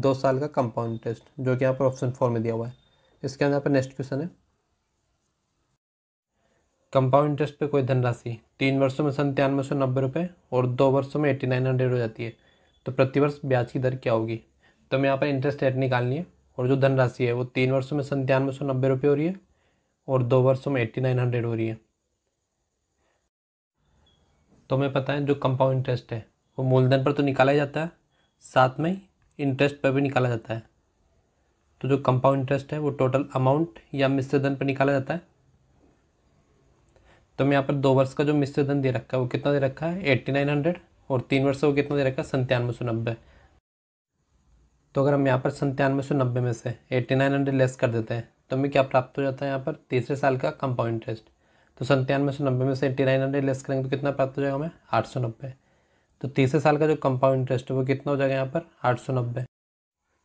दो साल का कंपाउंड टेस्ट जो कि यहाँ पर ऑप्शन फोर में दिया हुआ है इसके अंदर यहाँ पर नेक्स्ट क्वेश्चन है कंपाउंड इंटरेस्ट पे कोई धनराशि तीन वर्षों में संतानवे सौ नब्बे रुपये और दो वर्षों में एट्टी नाइन हंड्रेड हो जाती है तो प्रतिवर्ष ब्याज की दर क्या होगी तो हमें यहाँ पर इंटरेस्ट रेट निकालनी है और जो धनराशि है वो तीन वर्षों में संतानवे सौ नब्बे रुपये हो रही है और दो वर्षों में एट्टी नाइन हंड्रेड हो रही है तो हमें पता है जो कंपाउंड इंटरेस्ट है वो मूलधन पर तो निकाला जाता है साथ में इंटरेस्ट पर भी निकाला जाता है तो जो कंपाउंड इंटरेस्ट है वो टोटल अमाउंट या मिश्र धन पर निकाला जाता है तो हमें यहाँ पर दो वर्ष का जो मिश्र धन दे रखा है वो कितना दे रखा है एट्टी नाइन हंड्रेड और तीन वर्ष वो कितना दे रखा है संतानवे सौ नब्बे तो अगर हम यहाँ पर संतानवे सौ नब्बे में से एट्टी नाइन हंड्रेड लेस कर देते हैं तो हमें क्या प्राप्त हो जाता है यहाँ पर तीसरे साल का कंपाउंड इंटरेस्ट तो संतानवे सौ नब्बे में से एट्टी नाइन हंड्रेड लेस करेंगे तो कितना प्राप्त हो जाएगा हमें आठ सौ नब्बे तो तीसरे साल का जो कंपाउंड इंटरेस्ट है वो कितना हो जाएगा यहाँ पर आठ सौ नब्बे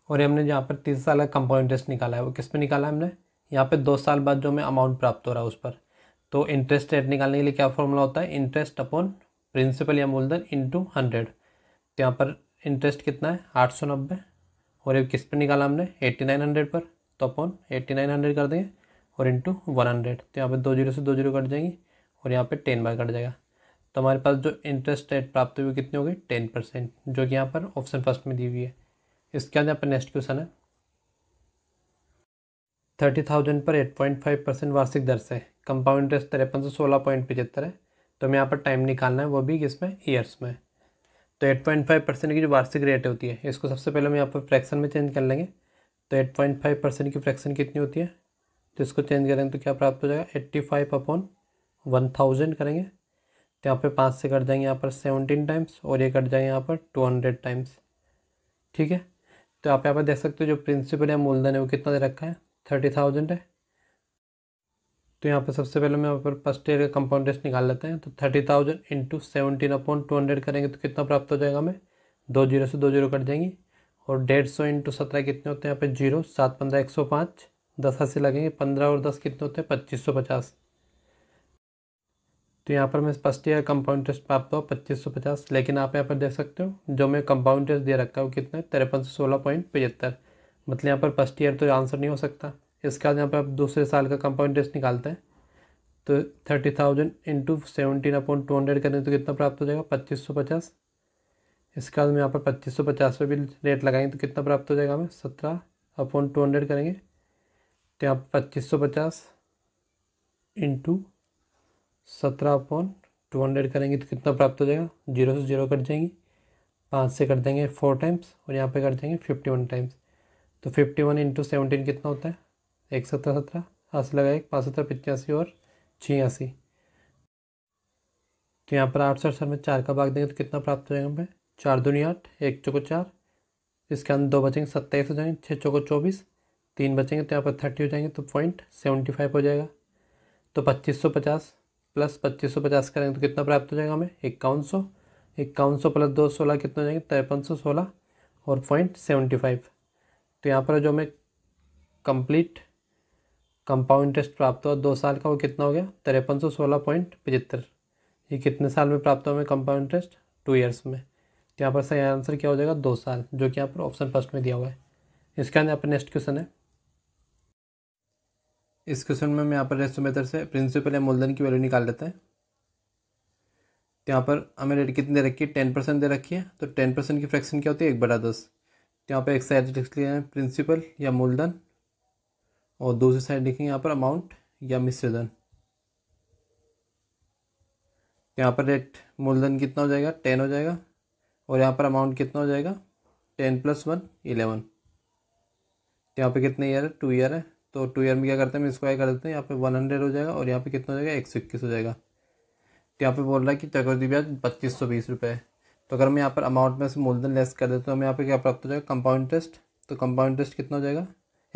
और हमने यहाँ पर तीसरे साल का कंपाउंड इंटरेस्ट निकाला है वो किस पर निकाला है हमने यहाँ पर दो साल बाद जो हमें अमाउंट प्राप्त हो रहा है उस पर तो इंटरेस्ट रेट निकालने के लिए क्या फॉर्मूला होता है इंटरेस्ट अपॉन प्रिंसिपल या मूलधन इंटू हंड्रेड तो यहाँ पर इंटरेस्ट कितना है आठ सौ नब्बे और ये किस पर निकाला हमने एट्टी नाइन हंड्रेड पर तो अपन एट्टी नाइन हंड्रेड कर देंगे और इंटू वन हंड्रेड तो यहाँ पे दो जीरो से दो जीरो कट जाएंगी और यहाँ पे टेन बार कट जाएगा तो हमारे पास जो इंटरेस्ट रेट प्राप्त हुई कितनी होगी टेन परसेंट जो कि यहाँ पर ऑप्शन फर्स्ट में दी हुई है इसके बाद यहाँ पर नेक्स्ट क्वेश्चन है थर्टी थाउजेंड पर एट पॉइंट फाइव परसेंट वार्षिक दर से कंपाउंड इंटरेस्ट तिरपन सौ सोलह पॉइंट पचहत्तर है तो हमें यहाँ पर टाइम निकालना है वो भी किसमें ईयर्स में तो एट पॉइंट फाइव परसेंट की जो वार्षिक रेट होती है इसको सबसे पहले हम यहाँ पर फ्रैक्शन में चेंज कर लेंगे तो एट पॉइंट फाइव परसेंट की फ्रैक्शन कितनी होती है तो इसको चेंज करेंगे तो क्या प्राप्त हो जाएगा eighty five upon one thousand करेंगे तो यहाँ पर पाँच से कट जाएंगे यहाँ पर सेवनटीन टाइम्स और ये कट जाएंगे यहाँ पर टू हंड्रेड टाइम्स ठीक है तो आप यहाँ पर देख सकते हो जो प्रिंसिपल या मूलधन है वो कितना दे रखा है थर्टी थाउजेंड है तो यहाँ पर सबसे पहले मैं यहाँ पर फर्स्ट ईयर का कंपाउंड टेस्ट निकाल लेते हैं तो thirty thousand into seventeen upon two hundred करेंगे तो कितना प्राप्त हो जाएगा हमें दो जीरो से दो जीरो कट जाएंगी और डेढ़ सौ इंटू सत्रह कितने होते हैं यहाँ पे जीरो सात पंद्रह एक सौ पाँच दस हंसी लगेंगे पंद्रह और दस कितने होते हैं पच्चीस सौ पचास तो यहाँ पर मैं फर्स्ट ईयर कंपाउंड टेस्ट प्राप्त हुआ पच्चीस सौ पचास लेकिन आप यहाँ पर देख सकते हो जो मैं कंपाउंड टेस्ट दे रखा है वो कितना है तिरपन सौ सोलह पॉइंट पचहत्तर मतलब यहाँ पर फर्स्ट ईयर तो आंसर नहीं हो सकता इसके बाद यहाँ पर आप दूसरे साल का कंपाउंड टेस्ट निकालते हैं तो thirty thousand into seventeen upon two hundred करें तो कितना प्राप्त हो जाएगा पच्चीस सौ पचास इसके बाद हम यहाँ पर पच्चीस सौ पचास पे भी रेट लगाएंगे तो कितना प्राप्त हो जाएगा हमें सत्रह अपॉन टू हंड्रेड करेंगे तो यहाँ पर पच्चीस सौ पचास इंटू सत्रह अपॉन टू हंड्रेड करेंगे तो कितना प्राप्त हो जाएगा जीरो से जीरो कट जाएंगी पाँच से कट जाएंगे फोर टाइम्स और यहाँ पे कट जाएंगे फिफ्टी वन टाइम्स तो फिफ्टी वन इंटू सेवनटीन कितना होता है एक सत्रह सत्रह आस हाँ लगा एक पाँच सत्रह पचासी और छियासी तो यहाँ पर आठ सौ अठसठ में चार का भाग देंगे तो कितना प्राप्त हो जाएगा हमें चार दूनी आठ एक चौको चार इसके अंदर दो बचेंगे सत्ताईस हो जाएंगे छः चौको चौबीस तीन बचेंगे तो यहाँ पर थर्टी हो जाएंगे तो पॉइंट सेवेंटी फाइव हो जाएगा तो पच्चीस सौ पचास प्लस पच्चीस सौ पचास करेंगे तो कितना प्राप्त हो जाएगा हमें इक्यावन सौ इक्यावन सौ प्लस दो सोलह कितना हो जाएंगे तिरपन सौ सोलह और पॉइंट सेवेंटी फाइव तो यहाँ पर जो हमें कंप्लीट कंपाउंड इंटरेस्ट प्राप्त हुआ दो साल का वो कितना हो गया तिरपन सौ सोलह पॉइंट पचहत्तर ये कितने साल में प्राप्त हुआ हमें कंपाउंड इंटरेस्ट टू ईयर्स में तो यहाँ पर सही आंसर क्या हो जाएगा दो साल जो कि यहाँ पर ऑप्शन फर्स्ट में दिया हुआ है इसके अंदर यहाँ पर नेक्स्ट क्वेश्चन है इस क्वेश्चन में हम यहाँ पर रेस्ट मेथड से प्रिंसिपल या मूलधन की वैल्यू निकाल लेते हैं तो यहाँ पर हमें रेट कितनी दे रखी है टेन परसेंट दे रखी है तो टेन परसेंट की फ्रैक्शन क्या होती है एक बड़ा दस तो यहाँ पर एक साइड लिख लिया है प्रिंसिपल या मूलधन और दूसरी साइड लिखेंगे यहाँ पर अमाउंट या मिश्रधन तो यहाँ पर रेट मूलधन कितना हो जाएगा टेन हो जाएगा और यहाँ पर अमाउंट कितना हो जाएगा टेन प्लस वन इलेवन तो यहाँ पर कितने ईयर है टू ईयर है तो टू ईयर में क्या करते हैं हम स्क्वायर कर देते हैं यहाँ पे वन हंड्रेड हो जाएगा और यहाँ पे कितना हो जाएगा एक सौ इक्कीस हो जाएगा तो यहाँ पे बोल रहा है कि चक्रवृद्धि ब्याज पच्चीस सौ बीस रुपये है तो अगर मैं यहाँ पर अमाउंट में से मूलधन लेस कर देता तो हम यहाँ पे क्या प्राप्त हो जाएगा कंपाउंड इंटरेस्ट तो कंपाउंड इंटरेस्ट कितना हो जाएगा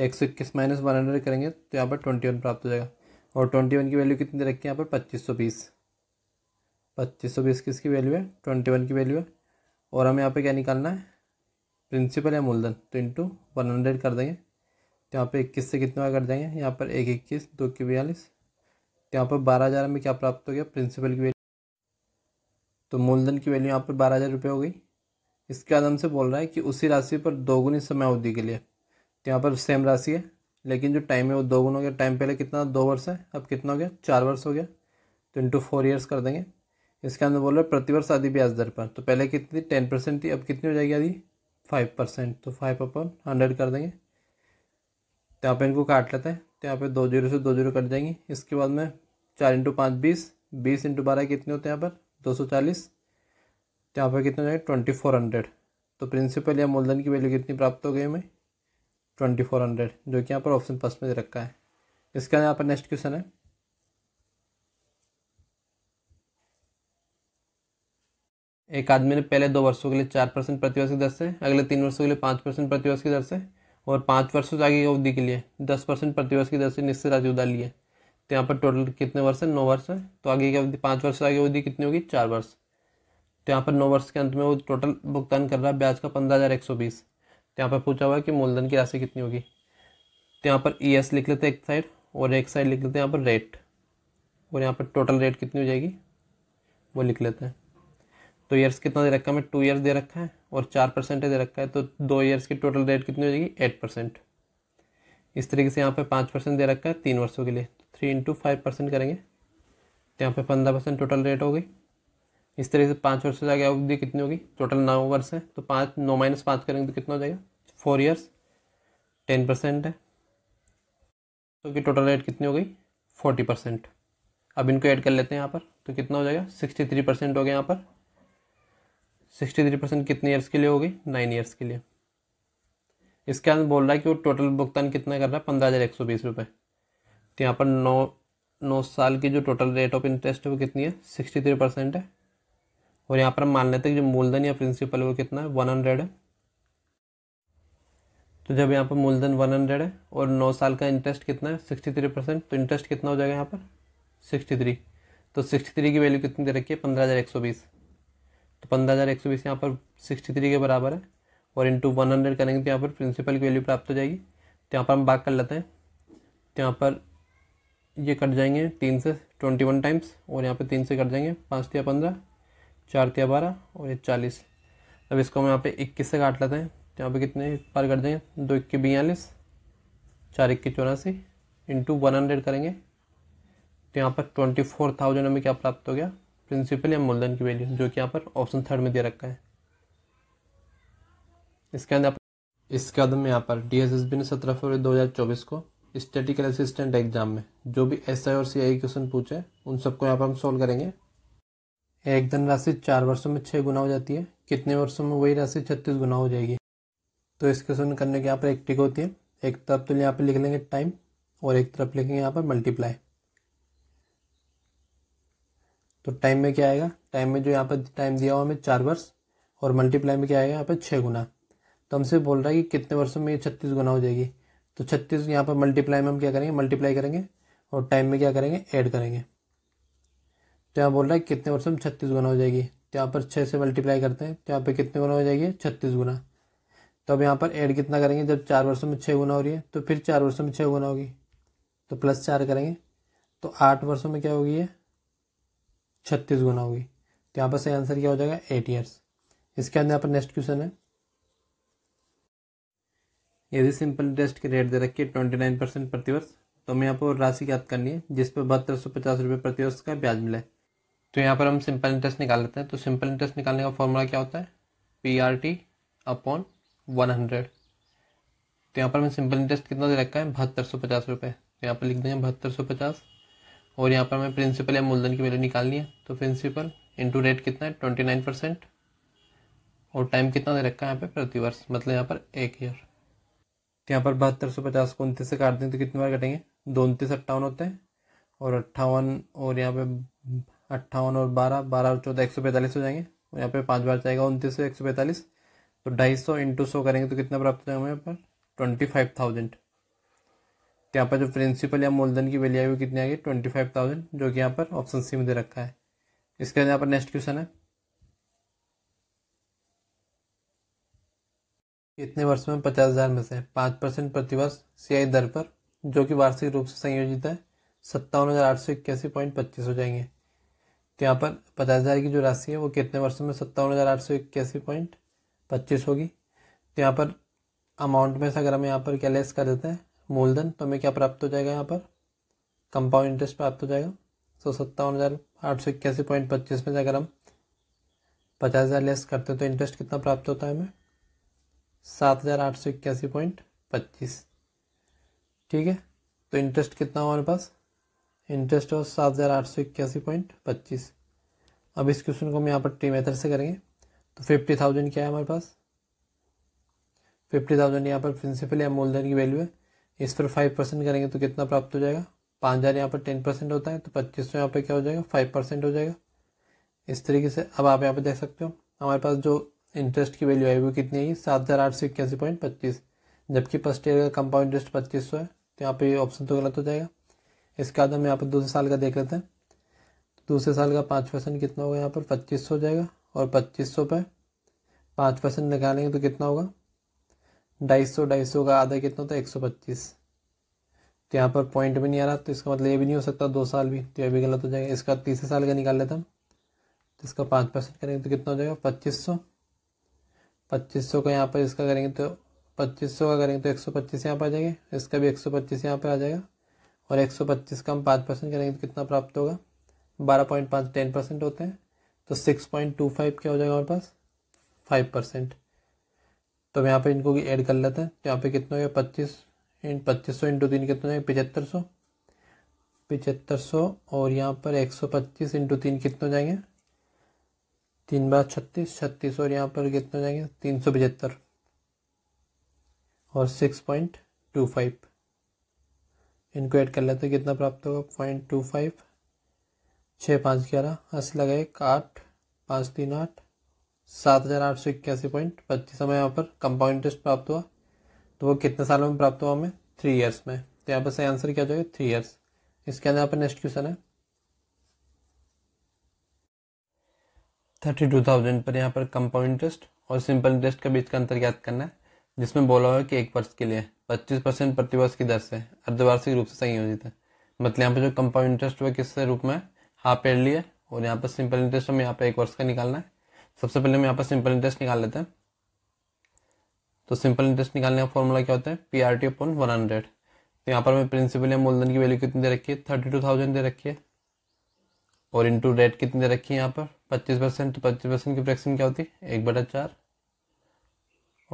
एक सौ इक्कीस माइनस वन हंड्रेड करेंगे तो यहाँ पर ट्वेंटी वन प्राप्त हो जाएगा और ट्वेंटी वन की वैल्यू कितनी रखी है यहाँ पर पच्चीस सौ बीस पच्चीस सौ बीस किसकी वैल्यू है ट्वेंटी वन की वैल्यू है और हमें यहाँ पे क्या निकालना है प्रिंसिपल या मूलधन तो इंटू वन हंड्रेड कर देंगे तो यहाँ पे इक्कीस से कितना कट जाएंगे यहाँ पर एक इक्कीस दो की बयालीस तो यहाँ पर बारह हज़ार में क्या प्राप्त हो गया प्रिंसिपल की वैल्यू तो मूलधन की वैल्यू यहाँ पर बारह हज़ार रुपये हो गई इसके बाद हमसे बोल रहा है कि उसी राशि पर दोगुनी समय अवधि के लिए तो यहाँ पर सेम राशि है लेकिन जो टाइम है वो दोगुना हो गया टाइम पहले कितना दो वर्ष है अब कितना हो गया चार वर्ष हो गया तो इंटू फोर ईयर्स कर देंगे इसके अंदर बोल रहे प्रतिवर्ष आदि ब्याज दर पर तो पहले कितनी थी टेन परसेंट थी अब कितनी हो जाएगी आदि फाइव परसेंट तो फाइव अपन हंड्रेड कर देंगे तो यहाँ पे इनको काट लेते हैं तो यहाँ पे दो जीरो से दो जीरो कट जाएंगी इसके बाद में चार इंटू पाँच बीस बीस इंटू बारह कितने होते हैं यहाँ पर दो सौ चालीस तो यहाँ पर कितने हो जाएंगे ट्वेंटी फोर हंड्रेड तो प्रिंसिपल या मूलधन की वैल्यू कितनी प्राप्त हो गई हमें ट्वेंटी फोर हंड्रेड जो कि यहाँ पर ऑप्शन फर्स्ट में दे रखा है इसके बाद यहाँ पर नेक्स्ट क्वेश्चन है एक आदमी ने पहले दो वर्षों के लिए चार परसेंट प्रतिवर्ष की दर से अगले तीन वर्षों के लिए पाँच परसेंट प्रतिवर्ष की दर से और पाँच वर्षों से आगे की अवधि के लिए दस परसेंट प्रतिवर्ष की दर से निश्चित राशि उधार लिए तो यहाँ पर टोटल कितने वर्ष है नौ वर्ष है तो आगे की अवधि पाँच वर्ष से आगे अवधि कितनी होगी चार वर्ष तो यहाँ पर नौ वर्ष के अंत में वो टोटल भुगतान कर रहा है ब्याज का पंद्रह हज़ार एक सौ बीस तो यहाँ पर पूछा हुआ है कि मूलधन की राशि कितनी होगी तो यहाँ पर ई e एस लिख लेते हैं एक साइड और एक साइड लिख लेते हैं यहाँ पर रेट और यहाँ पर टोटल रेट कितनी हो जाएगी वो लिख लेते हैं तो ईयर्स कितना दे रखा है हमें टू ईयर्स दे रखा है और चार परसेंट दे रखा है तो दो ईयर्स की टोटल रेट कितनी हो जाएगी एट परसेंट इस तरीके से यहाँ पे पाँच परसेंट दे रखा है तीन वर्षों के लिए तो थ्री इंटू फाइव परसेंट करेंगे तो यहाँ पे पंद्रह परसेंट टोटल रेट होगी इस तरीके से पाँच वर्ष से आगे अवधि कितनी होगी टोटल नौ वर्ष है तो पाँच नौ माइनस पाँच करेंगे तो कितना हो जाएगा फोर ईयर्स टेन परसेंट है तो कि टोटल रेट कितनी हो गई फोर्टी परसेंट अब इनको ऐड कर लेते हैं यहाँ पर तो कितना हो जाएगा सिक्सटी थ्री परसेंट हो गया यहाँ पर सिक्सटी थ्री परसेंट कितने ईयर्स के लिए होगी नाइन ईयर्स के लिए इसके अंदर बोल रहा है कि वो टोटल भुगतान कितना कर रहा है पंद्रह हज़ार एक सौ बीस रुपये तो यहाँ पर नौ नौ साल की जो टोटल रेट ऑफ इंटरेस्ट है वो कितनी है सिक्सटी थ्री परसेंट है और यहाँ पर हम मान लेते हैं कि जो मूलधन या प्रिंसिपल है वो कितना है वन हंड्रेड है तो जब यहाँ पर मूलधन वन हंड्रेड है और नौ साल का इंटरेस्ट कितना है सिक्सटी थ्री परसेंट तो इंटरेस्ट कितना हो जाएगा यहाँ पर सिक्सटी थ्री तो सिक्सटी थ्री की वैल्यू कितनी दे रखी है पंद्रह हज़ार एक सौ बीस तो पंद्रह हज़ार एक सौ बीस यहाँ पर सिक्सटी थ्री के बराबर है और इंटू वन हंड्रेड करेंगे तो यहाँ पर प्रिंसिपल की वैल्यू प्राप्त हो जाएगी तो यहाँ पर हम बाग कर लेते हैं तो यहाँ पर ये कट जाएंगे तीन से ट्वेंटी वन टाइम्स और यहाँ पर तीन से कट जाएंगे पाँच तिया पंद्रह चार तिया बारह और ये चालीस अब इसको हम यहाँ पर इक्कीस से काट लेते हैं तो यहाँ पर कितने पार कट जाएंगे दो इक्के बयालीस चार इक्के चौरासी इंटू वन हंड्रेड करेंगे तो यहाँ पर ट्वेंटी फोर थाउजेंड हमें क्या प्राप्त हो गया प्रिंसिपल या मूलधन की वैल्यू जो कि यहाँ पर ऑप्शन थर्ड में दे रखा है इसके अंदर इस कदम में यहाँ पर डी एस एस बी ने सत्रह फरवरी दो हज़ार चौबीस को स्टेटिकल असिस्टेंट एग्जाम में जो भी एस आई और सी आई क्वेश्चन पूछे उन सबको यहाँ पर हम सोल्व करेंगे एक धनराशि चार वर्षों में छः गुना हो जाती है कितने वर्षों में वही राशि छत्तीस गुना हो जाएगी तो इस क्वेश्चन करने के यहाँ पर एक टिक होती है एक तरफ तो यहाँ पर लिख लेंगे टाइम और एक तरफ लिखेंगे यहाँ पर मल्टीप्लाई तो टाइम में क्या आएगा टाइम में जो यहाँ पर टाइम दिया हुआ हमें चार वर्ष और मल्टीप्लाई में क्या आएगा यहाँ पर छः गुना तो हमसे बोल रहा है कि कितने वर्षों में ये छत्तीस गुना हो जाएगी तो छत्तीस यहाँ पर मल्टीप्लाई में हम क्या करेंगे मल्टीप्लाई करेंगे और टाइम में क्या करेंगे ऐड करेंगे तो यहाँ बोल रहा है कितने वर्षों में छत्तीस गुना हो जाएगी तो यहाँ पर छः से मल्टीप्लाई करते हैं तो यहाँ पर कितने गुना हो जाएगी छत्तीस गुना तो अब यहाँ पर ऐड कितना करेंगे जब चार वर्षों में छः गुना हो रही है तो फिर चार वर्षों में छः गुना होगी तो प्लस चार करेंगे तो आठ वर्षों में क्या होगी ये छत्तीस गुना होगी तो यहाँ पर सही आंसर क्या हो जाएगा एट ईयर्स इसके बाद यहाँ पर नेक्स्ट क्वेश्चन है यदि सिंपल इंटरेस्ट की रेट दे रखी है ट्वेंटी नाइन परसेंट प्रतिवर्ष तो हमें यहाँ पर राशि याद करनी है जिस पर बहत्तर सौ पचास रुपये प्रतिवर्ष का ब्याज मिले तो यहाँ पर हम सिंपल इंटरेस्ट निकाल लेते हैं तो सिंपल इंटरेस्ट निकालने का फॉर्मूला क्या होता है P R T upon one hundred तो यहाँ पर हमें सिंपल इंटरेस्ट कितना दे रखा है बहत्तर सौ पचास रुपये तो यहाँ पर लिख देंगे बहत्तर सौ पचास और यहाँ पर हमें प्रिंसिपल या मूलधन की वैल्यू निकालनी है तो प्रिंसिपल इंटू रेट कितना है ट्वेंटी नाइन परसेंट और टाइम कितना दे रखा है यहाँ पे प्रतिवर्ष मतलब यहाँ पर एक ईयर तो यहाँ पर बहत्तर सौ पचास को उनतीस से काट दें तो कितनी बार कटेंगे दो उनतीस अट्ठावन होते हैं और अट्ठावन और यहाँ पे अट्ठावन और बारह बारह और चौदह एक सौ पैंतालीस हो जाएंगे और यहाँ पे पाँच बार जाएगा उनतीस से एक सौ पैंतालीस तो ढाई सौ इंटू सौ करेंगे तो कितना प्राप्त हो हमें यहाँ पर ट्वेंटी फाइव थाउजेंड तो यहाँ पर जो प्रिंसिपल या मूलधन की वैल्यू कितनी आ गई ट्वेंटी फाइव थाउजेंड जो कि यहाँ पर ऑप्शन सी में दे रखा है इसके बाद यहाँ पर नेक्स्ट क्वेश्चन है कितने वर्ष में पचास हजार में से पाँच परसेंट प्रतिवर्ष सीआई दर पर जो कि वार्षिक रूप से संयोजित है सत्तावन हजार आठ सौ इक्यासी पॉइंट पच्चीस हो जाएंगे तो यहाँ पर पचास हजार की जो राशि है वो कितने वर्षों में सत्तावन हजार आठ सौ इक्यासी पॉइंट पच्चीस होगी तो यहाँ पर अमाउंट में से अगर हम यहाँ पर क्या लेस कर देते हैं मूलधन तो हमें क्या प्राप्त हो जाएगा यहाँ पर कंपाउंड इंटरेस्ट प्राप्त हो जाएगा सो सत्तावन हज़ार आठ सौ इक्यासी पॉइंट पच्चीस में से अगर हम पचास हज़ार लेस करते हैं तो इंटरेस्ट कितना प्राप्त होता है हमें सात हज़ार आठ सौ इक्यासी पॉइंट पच्चीस ठीक है तो इंटरेस्ट कितना हमारे पास इंटरेस्ट हो सात हज़ार आठ सौ इक्यासी पॉइंट पच्चीस अब इस क्वेश्चन को हम यहाँ पर टी मेथड से करेंगे तो फिफ्टी थाउजेंड क्या है हमारे पास फिफ्टी थाउजेंड यहाँ पर प्रिंसिपल या मूलधन की वैल्यू है इस पर फाइव परसेंट करेंगे तो कितना प्राप्त हो जाएगा पाँच हज़ार यहाँ पर टेन परसेंट होता है तो पच्चीस सौ यहाँ पर क्या हो जाएगा फाइव परसेंट हो जाएगा इस तरीके से अब आप यहाँ पर देख सकते हो हमारे पास जो इंटरेस्ट की वैल्यू है वो कितनी आई सात हज़ार आठ सौ इक्यासी पॉइंट पच्चीस जबकि फर्स्ट ईयर का कंपाउंड इंटरेस्ट पच्चीस सौ है तो यहाँ ये ऑप्शन तो गलत हो जाएगा इसके बाद हम यहाँ पर दूसरे साल का देख लेते हैं दूसरे साल का पाँच परसेंट कितना होगा यहाँ पर पच्चीस सौ हो जाएगा और पच्चीस सौ पर पाँच परसेंट निकालेंगे तो कितना होगा ढाई सौ ढाई सौ का आधा कितना होता है एक सौ पच्चीस तो यहाँ पर पॉइंट भी नहीं आ रहा तो इसका मतलब ये भी नहीं हो सकता दो साल भी तो ये भी गलत हो जाएगा इसका तीसरे साल का निकाल लेता हम तो इसका पाँच परसेंट करेंगे तो कितना हो जाएगा पच्चीस सौ पच्चीस सौ का यहाँ पर इसका करेंगे तो पच्चीस सौ का करेंगे तो एक सौ पच्चीस यहाँ पर आ जाएंगे इसका भी एक सौ पच्चीस यहाँ पर आ जाएगा और एक सौ पच्चीस का हम पाँच परसेंट करेंगे तो कितना प्राप्त होगा बारह पॉइंट पाँच टेन परसेंट होते हैं तो सिक्स पॉइंट टू फाइव क्या हो जाएगा हमारे पास फाइव परसेंट तो हम यहाँ पर इनको ऐड कर लेते हैं तो यहाँ पे कितना हो गया पच्चीस इन पच्चीस सौ इंटू तीन कितना हो पिचहत्तर सौ पिचहत्तर सौ और यहाँ पर एक सौ पच्चीस इंटू तीन कितने हो जाएंगे तीन बार छत्तीस छत्तीस और यहाँ पर कितने हो जाएंगे तीन सौ पचहत्तर और सिक्स पॉइंट टू फाइव इनको ऐड कर लेते हैं कितना प्राप्त होगा पॉइंट टू फाइव छः पाँच ग्यारह अस्सी एक आठ पाँच तीन आठ सात हज़ार आठ सौ इक्यासी पॉइंट पच्चीस हमें यहाँ पर कंपाउंड इंटरेस्ट प्राप्त हुआ तो वो कितने सालों में प्राप्त हुआ हमें थ्री ईयर्स में तो यहाँ पर सही आंसर क्या जाएगा थ्री ईयर्स इसके अंदर यहाँ पर नेक्स्ट क्वेश्चन है थर्टी टू थाउजेंड पर यहाँ पर कंपाउंड इंटरेस्ट और सिंपल इंटरेस्ट के बीच का अंतर याद करना है जिसमें बोला हुआ है कि एक वर्ष के लिए पच्चीस परसेंट प्रतिवर्ष की दर से अर्धवार्षिक रूप से संयोजित है मतलब यहाँ पर जो कंपाउंड इंटरेस्ट हुआ किस रूप में हाफ ईयरली है और यहाँ पर सिंपल इंटरेस्ट हमें यहाँ पर एक वर्ष का निकालना है सबसे पहले हम यहाँ पर सिंपल इंटरेस्ट निकाल लेते हैं तो सिंपल इंटरेस्ट निकालने का फॉर्मूला क्या होता है P R T upon one hundred तो यहाँ पर हमें प्रिंसिपल या मूलधन की वैल्यू कितनी दे रखी है थर्टी टू थाउजेंड दे रखी है और इंटू रेट कितनी दे रखी है यहाँ पर पच्चीस परसेंट तो पच्चीस परसेंट की फ्रैक्शन क्या होती है एक बटा चार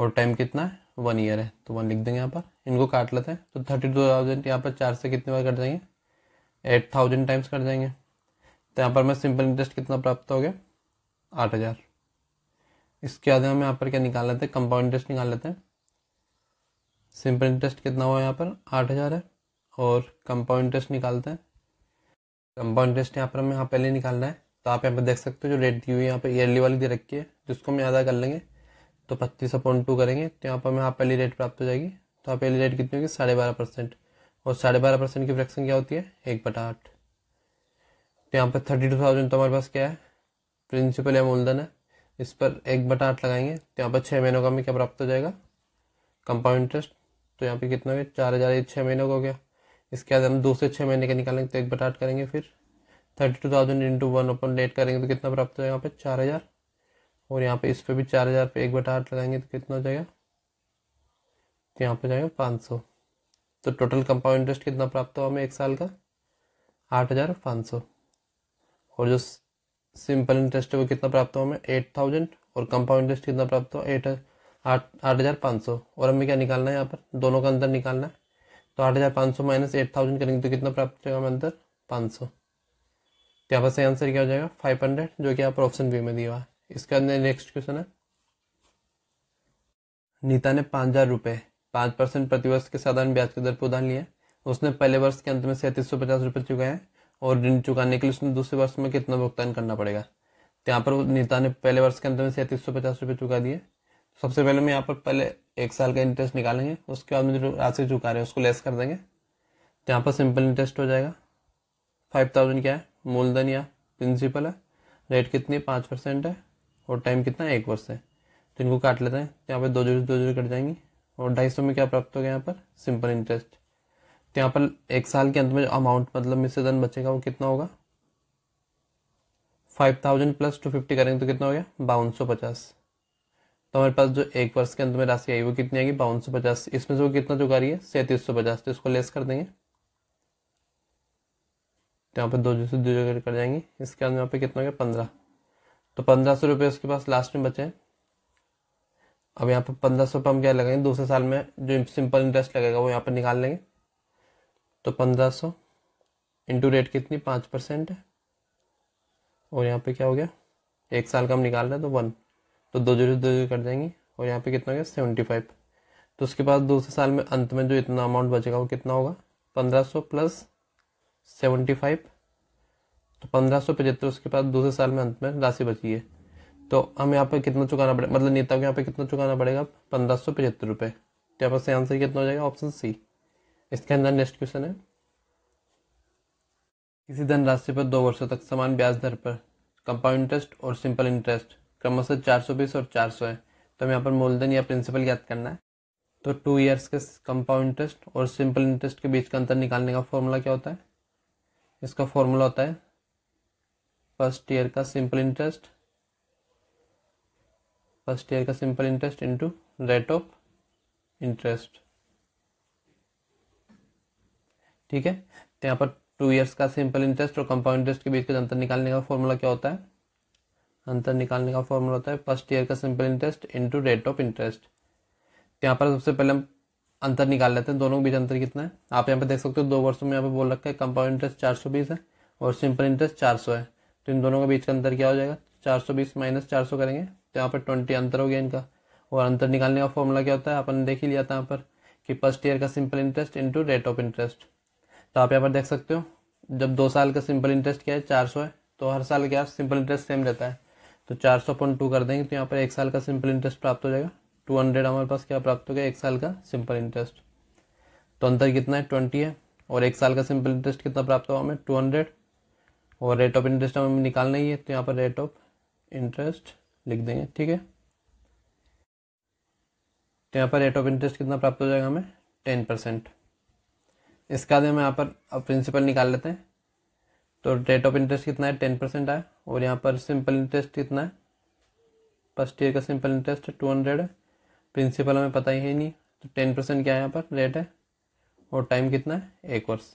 और टाइम कितना है वन ईयर है तो वन लिख देंगे यहाँ पर इनको काट लेते हैं तो थर्टी टू थाउजेंड यहाँ पर चार से कितने बार कट जाएंगे एट थाउजेंड टाइम्स कट जाएंगे तो यहाँ पर मैं सिंपल इंटरेस्ट कितना प्राप्त हो गया आठ हज़ार इसके आधे हम यहाँ पर क्या निकाल लेते हैं कंपाउंड इंटरेस्ट निकाल लेते हैं सिंपल इंटरेस्ट कितना हुआ यहाँ पर आठ हज़ार है और कंपाउंड इंटरेस्ट निकालते हैं कंपाउंड इंटरेस्ट यहाँ पर हमें यहाँ पहले निकालना है तो आप यहाँ पर देख सकते हो जो रेट दी हुई है यहाँ पर ईयरली वाली दे रखी है जिसको हम अदा कर लेंगे तो पच्चीस अपॉइंट टू करेंगे तो यहाँ पर हमें यहाँ पहली रेट प्राप्त हो जाएगी तो आप पहली रेट कितनी होगी साढ़े बारह परसेंट और साढ़े बारह परसेंट की फ्रैक्शन क्या होती है एक बटा आठ तो यहाँ पर थर्टी टू थाउजेंड तो हमारे पास क्या है प्रिंसिपल या मूलधन है इस पर एक बटा आठ लगाएंगे तो यहाँ पर छः महीनों का हमें क्या प्राप्त हो जाएगा कंपाउंड इंटरेस्ट तो यहाँ पे कितना गया चार हज़ार ये छः महीनों का हो गया इसके बाद हम दो से छः महीने का निकालेंगे तो एक बटा आठ करेंगे फिर thirty two thousand into one upon eight करेंगे तो कितना प्राप्त हो जाएगा यहाँ पे चार हज़ार और यहाँ पे इस पर भी चार हज़ार पे एक बटा आठ लगाएंगे तो कितना हो जाएगा तो यहाँ पे जाएगा पाँच सौ तो टोटल कंपाउंड इंटरेस्ट कितना प्राप्त हो हमें एक साल का आठ हज़ार पाँच सौ और जो सिंपल इंटरेस्ट है वो कितना प्राप्त हो हमें एट थाउजेंड और कंपाउंड इंटरेस्ट कितना प्राप्त हो एट आठ आठ हज़ार पाँच सौ और हमें क्या निकालना है यहाँ पर दोनों का अंतर निकालना है तो आठ हज़ार पाँच सौ माइनस एट थाउजेंड करेंगे तो कितना प्राप्त होगा हमें अंतर पाँच सौ तो यहाँ पर सही आंसर क्या हो जाएगा फाइव हंड्रेड जो कि यहाँ पर ऑप्शन बी में दिया हुआ है इसके अंदर नेक्स्ट क्वेश्चन है नीता ने पाँच हज़ार रुपये पाँच परसेंट प्रतिवर्ष के साधारण ब्याज की दर पर उधार लिया उसने पहले वर्ष के अंत में सैंतीस सौ पचास रुपये चुकाए हैं और ऋण चुकाने के लिए उसने दूसरे वर्ष में कितना भुगतान करना पड़ेगा तो यहाँ पर नेता ने पहले वर्ष के अंत में सैंतीस सौ पचास रुपये चुका दिए तो सबसे पहले मैं यहाँ पर पहले एक साल का इंटरेस्ट निकालेंगे उसके बाद में जो राशि चुका रहे हैं उसको लेस कर देंगे तो यहाँ पर सिंपल इंटरेस्ट हो जाएगा फाइव थाउजेंड क्या है मूलधन या प्रिंसिपल है रेट कितनी पाँच परसेंट है और टाइम कितना है एक वर्ष है तो इनको काट लेते हैं तो यहाँ पर दो जोड़ी दो जोड़ी कट जाएंगी और ढाई सौ में क्या प्राप्त हो गया यहाँ पर सिंपल इंटरेस्ट तो यहाँ पर एक साल के अंत में जो अमाउंट मतलब मिससे धन बचेगा वो कितना होगा five thousand plus two fifty करेंगे तो कितना हो गया बावन सौ पचास तो हमारे पास जो एक वर्ष के अंत में राशि आई वो कितनी आएगी बावन सौ पचास इसमें से वो कितना चुका रही है सैंतीस सौ पचास तो इसको लेस कर देंगे तो यहाँ पर दो से दो जगह कर जाएंगे इसके अंदर यहाँ पे कितना हो गया पंद्रह तो पंद्रह सौ रुपये उसके पास लास्ट में बचे हैं अब यहाँ पर पंद्रह सौ रुपये हम क्या लगाएंगे दूसरे साल में जो सिंपल इंटरेस्ट लगेगा वो यहाँ पर निकाल लेंगे तो पंद्रह सौ इंटू रेट कितनी पाँच परसेंट है और यहाँ पे क्या हो गया एक साल का हम निकाल रहे हैं तो वन तो दो जीरो दो जीरो कट जाएंगी और यहाँ पे कितना हो गया सेवेंटी फाइव तो उसके बाद दूसरे साल में अंत में जो इतना अमाउंट बचेगा वो कितना होगा पंद्रह सौ प्लस सेवेंटी फाइव तो पंद्रह सौ पचहत्तर उसके बाद दूसरे साल में अंत में राशि बची है तो हम यहाँ पे कितना चुकाना पड़ेगा मतलब नेता को यहाँ पे कितना चुकाना पड़ेगा पंद्रह सौ पचहत्तर रुपये तो यहाँ पर आंसर कितना हो जाएगा ऑप्शन सी इसके अंदर नेक्स्ट क्वेश्चन है किसी धनराशि पर दो वर्षों तक समान ब्याज दर पर कंपाउंड इंटरेस्ट और सिंपल इंटरेस्ट क्रमशः बीस और सौ है तो हम यहाँ पर मूलधन या प्रिंसिपल याद करना है तो टू ईयर्स के कंपाउंड इंटरेस्ट और सिंपल इंटरेस्ट के बीच का अंतर निकालने का फॉर्मूला क्या होता है इसका फॉर्मूला होता है फर्स्ट ईयर का सिंपल इंटरेस्ट फर्स्ट ईयर का simple interest into rate of interest ठीक है तो यहाँ पर टू ईयर्स का सिंपल इंटरेस्ट और कंपाउंड इंटरेस्ट के बीच का अंतर निकालने का फॉर्मूला क्या होता है अंतर निकालने का फॉर्मूला होता है फर्स्ट ईयर का simple interest into rate of interest यहाँ पर सबसे पहले हम अंतर निकाल लेते हैं दोनों के बीच अंतर कितना है आप यहाँ पर देख सकते हो दो वर्षों में यहाँ पर बोल रखा है कंपाउंड इंटरेस्ट चार सौ बीस है और सिंपल इंटरेस्ट चार सौ है तो इन दोनों के बीच का अंतर क्या हो जाएगा चार सौ बीस माइनस चार सौ करेंगे तो यहाँ पर ट्वेंटी अंतर हो गया इनका और अंतर निकालने का फॉर्मूला क्या होता है अपन देख ही लिया था यहाँ पर कि फर्स्ट ईयर का simple interest into rate of interest तो आप यहाँ पर देख सकते हो जब दो साल का सिंपल इंटरेस्ट क्या है चार सौ है तो हर साल क्या सिंपल इंटरेस्ट सेम रहता है तो चार सौ पॉइंट टू कर देंगे तो यहाँ पर एक साल का सिंपल इंटरेस्ट प्राप्त हो जाएगा टू हंड्रेड हमारे पास क्या प्राप्त हो गया एक साल का सिंपल इंटरेस्ट तो अंतर कितना है ट्वेंटी है और एक साल का सिंपल इंटरेस्ट कितना प्राप्त हुआ हमें टू हंड्रेड और रेट ऑफ इंटरेस्ट हमें निकालना ही है तो यहाँ पर रेट ऑफ इंटरेस्ट लिख देंगे ठीक है तो यहाँ पर रेट ऑफ इंटरेस्ट कितना प्राप्त हो जाएगा हमें टेन परसेंट इसका हम यहाँ पर अब प्रिंसिपल निकाल लेते हैं तो रेट ऑफ इंटरेस्ट कितना है टेन परसेंट आया और यहाँ पर सिंपल इंटरेस्ट कितना है फर्स्ट ईयर का सिंपल इंटरेस्ट टू हंड्रेड है प्रिंसिपल हमें पता ही है नहीं तो टेन परसेंट क्या है यहाँ पर रेट है और टाइम कितना है एक वर्ष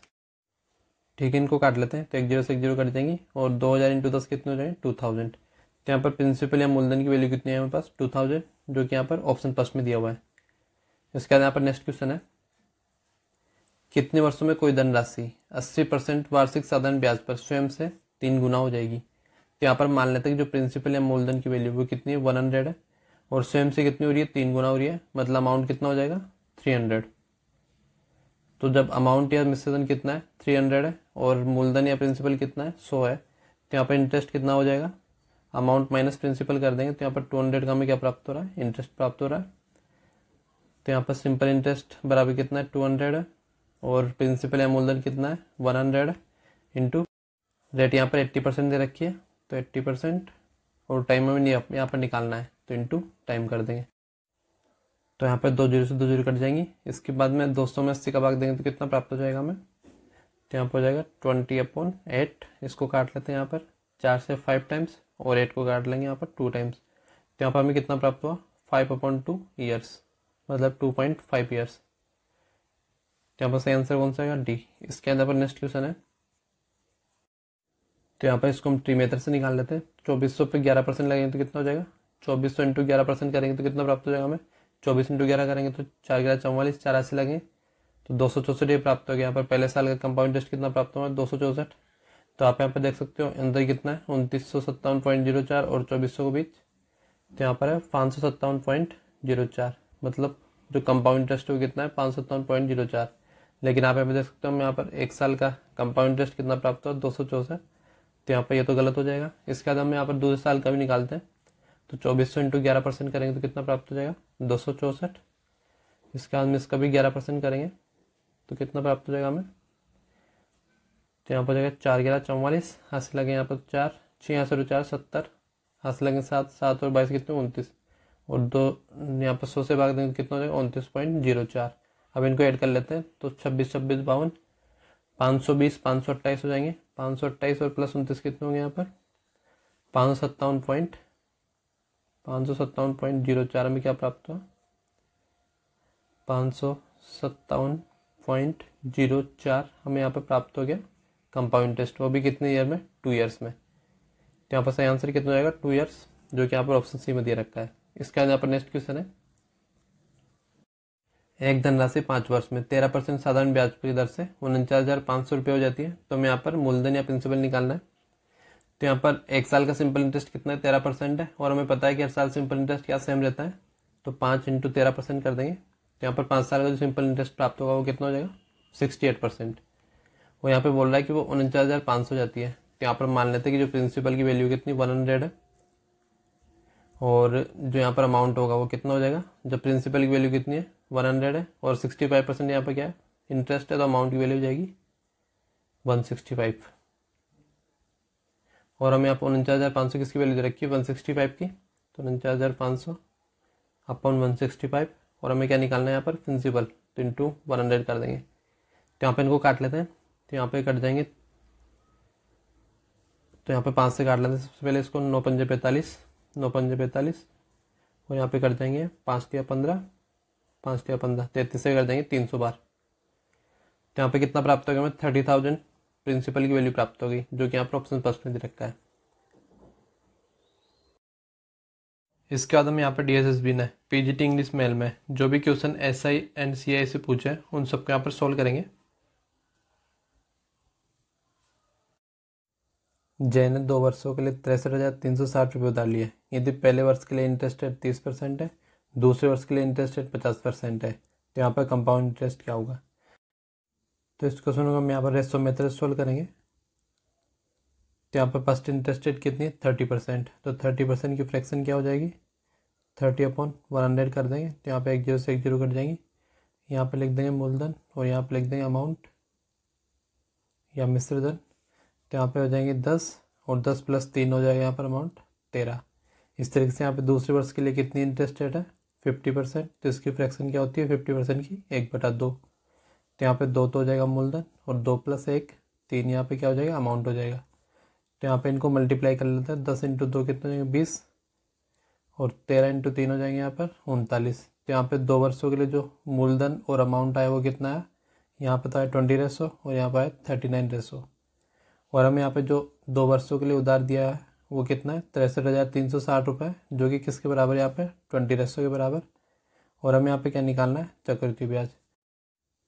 ठीक है इनको काट लेते हैं तो एक जीरो से एक जीरो कट जाएंगी और दो हज़ार इंटू दस कितने हो जाएंगे टू थाउजेंड तो यहाँ पर प्रिंसिपल या मूलधन की वैल्यू कितनी है हमारे पास टू थाउजेंड जो कि यहाँ पर ऑप्शन फर्स्ट में दिया हुआ है इसके बाद यहाँ पर नेक्स्ट क्वेश्चन है कितने वर्षों में कोई धनराशि अस्सी परसेंट वार्षिक साधारण ब्याज पर स्वयं से तीन गुना हो जाएगी तो यहाँ पर मान लेते हैं कि जो प्रिंसिपल या मूलधन की वैल्यू वो कितनी है वन हंड्रेड है और स्वयं से कितनी हो रही है तीन गुना हो रही है मतलब अमाउंट कितना हो जाएगा थ्री हंड्रेड तो जब अमाउंट या मिश्रधन कितना है थ्री हंड्रेड है और मूलधन या प्रिंसिपल कितना है सौ है तो यहाँ पर इंटरेस्ट कितना हो जाएगा अमाउंट माइनस प्रिंसिपल कर देंगे तो यहाँ पर टू हंड्रेड का हमें क्या प्राप्त हो रहा है इंटरेस्ट प्राप्त हो रहा है तो यहाँ पर सिंपल इंटरेस्ट बराबर कितना है टू हंड्रेड है और प्रिंसिपल या मूलधन कितना है वन हंड्रेड इंटू रेट यहाँ पर एट्टी परसेंट दे रखी है तो एट्टी परसेंट और टाइम हमें यहाँ पर निकालना है तो इंटू टाइम कर देंगे तो यहाँ पर दो जीरो से दो जीरो कट जाएंगी इसके बाद में दो सौ में अस्सी का भाग देंगे तो कितना प्राप्त हो जाएगा हमें तो यहाँ पर हो जाएगा ट्वेंटी अपॉन एट इसको काट लेते हैं यहाँ पर चार से फाइव टाइम्स और एट को काट लेंगे यहाँ पर टू टाइम्स तो यहाँ पर हमें कितना प्राप्त हुआ फाइव अपॉन टू ईयर्स मतलब टू पॉइंट फाइव ईयर्स तो यहाँ पर सही आंसर कौन सा आएगा डी इसके अंदर पर नेक्स्ट क्वेश्चन है तो यहाँ पर इसको हम ट्री मेथड से निकाल लेते हैं चौबीस सौ पे ग्यारह परसेंट लगेंगे तो कितना हो जाएगा चौबीस सौ इंटू ग्यारह परसेंट करेंगे तो कितना प्राप्त हो जाएगा हमें चौबीस इंटू ग्यारह करेंगे तो चार ग्यारह चौवालीस चार अस्सी लगेंगे तो दो सौ चौसठ ये प्राप्त हो गया यहाँ पर पहले साल का कंपाउंड इंटरेस्ट कितना प्राप्त होगा दो सौ चौसठ तो आप यहाँ पर देख सकते हो अंदर कितना है उनतीस सौ सत्तावन पॉइंट जीरो चार और चौबीस सौ के बीच तो यहाँ पर है पाँच सौ सत्तावन पॉइंट जीरो चार मतलब जो कंपाउंड इंटरेस्ट है वो कितना है पाँच सौ सत्तावन पॉइंट जीरो चार लेकिन आप यहाँ पे देख सकते हो यहाँ पर एक साल का कंपाउंड इंटरेस्ट कितना प्राप्त हुआ दो सौ चौसठ तो यहाँ पर ये तो गलत हो जाएगा इसके बाद हम यहाँ पर दूसरे साल का भी निकालते हैं तो चौबीस सौ इंटू ग्यारह परसेंट करेंगे तो कितना प्राप्त हो जाएगा दो सौ चौसठ इसके बाद हम इसका भी ग्यारह परसेंट करेंगे तो कितना प्राप्त हो जाएगा हमें तो यहाँ पर जाएगा चार ग्यारह चौवालीस हंसी लगे यहाँ पर तो चार छियासठ और चार सत्तर हंसी लगे सात सात और बाईस कितने उनतीस और दो यहाँ पर सौ से भाग देंगे तो कितना हो जाएगा उनतीस पॉइंट जीरो चार अब इनको ऐड कर लेते हैं तो छब्बीस छब्बीस बावन पाँच सौ बीस पाँच सौ अट्ठाईस हो जाएंगे पाँच सौ अट्ठाईस और प्लस उनतीस कितने होंगे यहाँ पर पाँच सौ सत्तावन पॉइंट पाँच सौ सत्तावन पॉइंट जीरो चार में क्या प्राप्त हुआ पाँच सौ सत्तावन पॉइंट जीरो चार हमें यहाँ पर प्राप्त हो गया कंपाउंड इंटरेस्ट वो भी कितने ईयर में टू ईयर्स में तो यहाँ पर सही आंसर कितना हो जाएगा टू ईयर्स जो कि यहाँ पर ऑप्शन सी में दिया रखा है इसके बाद यहाँ पर नेक्स्ट क्वेश्चन है एक धनराशि पाँच वर्ष में तेरह परसेंट साधारण ब्याज की दर से उनचास हज़ार पाँच सौ रुपये हो जाती है तो हमें यहाँ पर मूलधन या प्रिंसिपल निकालना है तो यहाँ पर एक साल का सिंपल इंटरेस्ट कितना है तेरह परसेंट है और हमें पता है कि हर साल सिंपल इंटरेस्ट क्या सेम रहता है तो पाँच इंटू तेरह परसेंट कर देंगे तो यहाँ पर पाँच साल का जो सिंपल इंटरेस्ट प्राप्त होगा वो कितना हो जाएगा सिक्सटी एट परसेंट वो यहाँ पर बोल रहा है कि वो उनचास हज़ार पाँच सौ जाती है तो यहाँ पर मान लेते हैं कि जो प्रिंसिपल की वैल्यू कितनी वन हंड्रेड है और जो यहाँ पर अमाउंट होगा वो कितना हो जाएगा जब प्रिंसिपल की वैल्यू कितनी है वन हंड्रेड है और सिक्सटी फाइव परसेंट यहाँ पर क्या है इंटरेस्ट है तो अमाउंट की वैल्यू हो जाएगी वन सिक्सटी फाइव और हमें यहाँ पर उनचास हज़ार पाँच सौ किसकी वैल्यू दे रखी है वन सिक्सटी फाइव की तो उनचास हज़ार पाँच सौ अपॉन वन सिक्सटी फाइव और हमें क्या निकालना है यहाँ पर प्रिंसिपल तो इंटू वन हंड्रेड कर देंगे तो यहाँ पर इनको काट लेते हैं तो यहाँ पर कट जाएंगे तो यहाँ पे पाँच से काट लेते हैं सबसे पहले इसको नौ पंजे पैंतालीस नौ पंजे पैंतालीस और यहाँ पे कर देंगे पाँच तिया पंद्रह पाँच तिया पंद्रह तैंतीस से कर देंगे तीन सौ बार तो यहाँ पे कितना प्राप्त हो गया हमें थर्टी थाउजेंड प्रिंसिपल की वैल्यू प्राप्त हो गई जो कि यहाँ पर ऑप्शन फर्स्ट में दे रखा है इसके बाद हम यहाँ पर डी एस एस बी ने P G T English male में जो भी question S I and C I से पूछे उन सबको यहाँ पर सॉल्व करेंगे जय ने दो वर्षों के लिए तिरसठ हज़ार तीन सौ साठ रुपये उधार लिए यदि पहले वर्ष के लिए इंटरेस्ट रेट तीस परसेंट है दूसरे वर्ष के लिए इंटरेस्ट रेट पचास परसेंट है तो यहाँ पर कंपाउंड इंटरेस्ट क्या होगा तो इस क्वेश्चन को हम यहाँ पर रेसो मेथड सोल्व करेंगे तो यहाँ पर फर्स्ट इंटरेस्ट रेट कितनी है थर्टी परसेंट तो थर्टी परसेंट की फ्रैक्शन क्या हो जाएगी थर्टी अपॉन वन हंड्रेड कर देंगे तो यहाँ पर एक जीरो से एक जीरो कट जाएंगी यहाँ पर लिख देंगे मूलधन और यहाँ पर लिख देंगे अमाउंट या मिश्रधन तो यहाँ पे हो जाएंगे दस और दस प्लस तीन हो जाएगा यहाँ पर अमाउंट तेरह इस तरीके से यहाँ पे दूसरे वर्ष के लिए कितनी इंटरेस्ट रेट है फिफ्टी परसेंट तो इसकी फ्रैक्शन क्या होती है फिफ्टी परसेंट की एक बटा दो तो यहाँ पे दो तो हो जाएगा मूलधन और दो प्लस एक तीन यहाँ पे क्या हो जाएगा अमाउंट हो जाएगा तो यहाँ पे इनको मल्टीप्लाई कर लेते हैं दस इंटू दो कितने हो जाएंगे बीस और तेरह इंटू तीन हो जाएंगे यहाँ पर उनतालीस तो यहाँ पर दो वर्षों के लिए जो मूलधन और अमाउंट आया वो कितना है यहाँ पर तो आया ट्वेंटी रेसो और यहाँ पर आया थर्टी नाइन रेसो और हमें यहाँ पे जो दो वर्षों के लिए उधार दिया है वो कितना है तिरसठ हज़ार तीन सौ साठ रुपये जो कि किसके बराबर है यहाँ पे ट्वेंटी रेसो के बराबर और हमें यहाँ पे क्या निकालना है चक्रवृद्धि ब्याज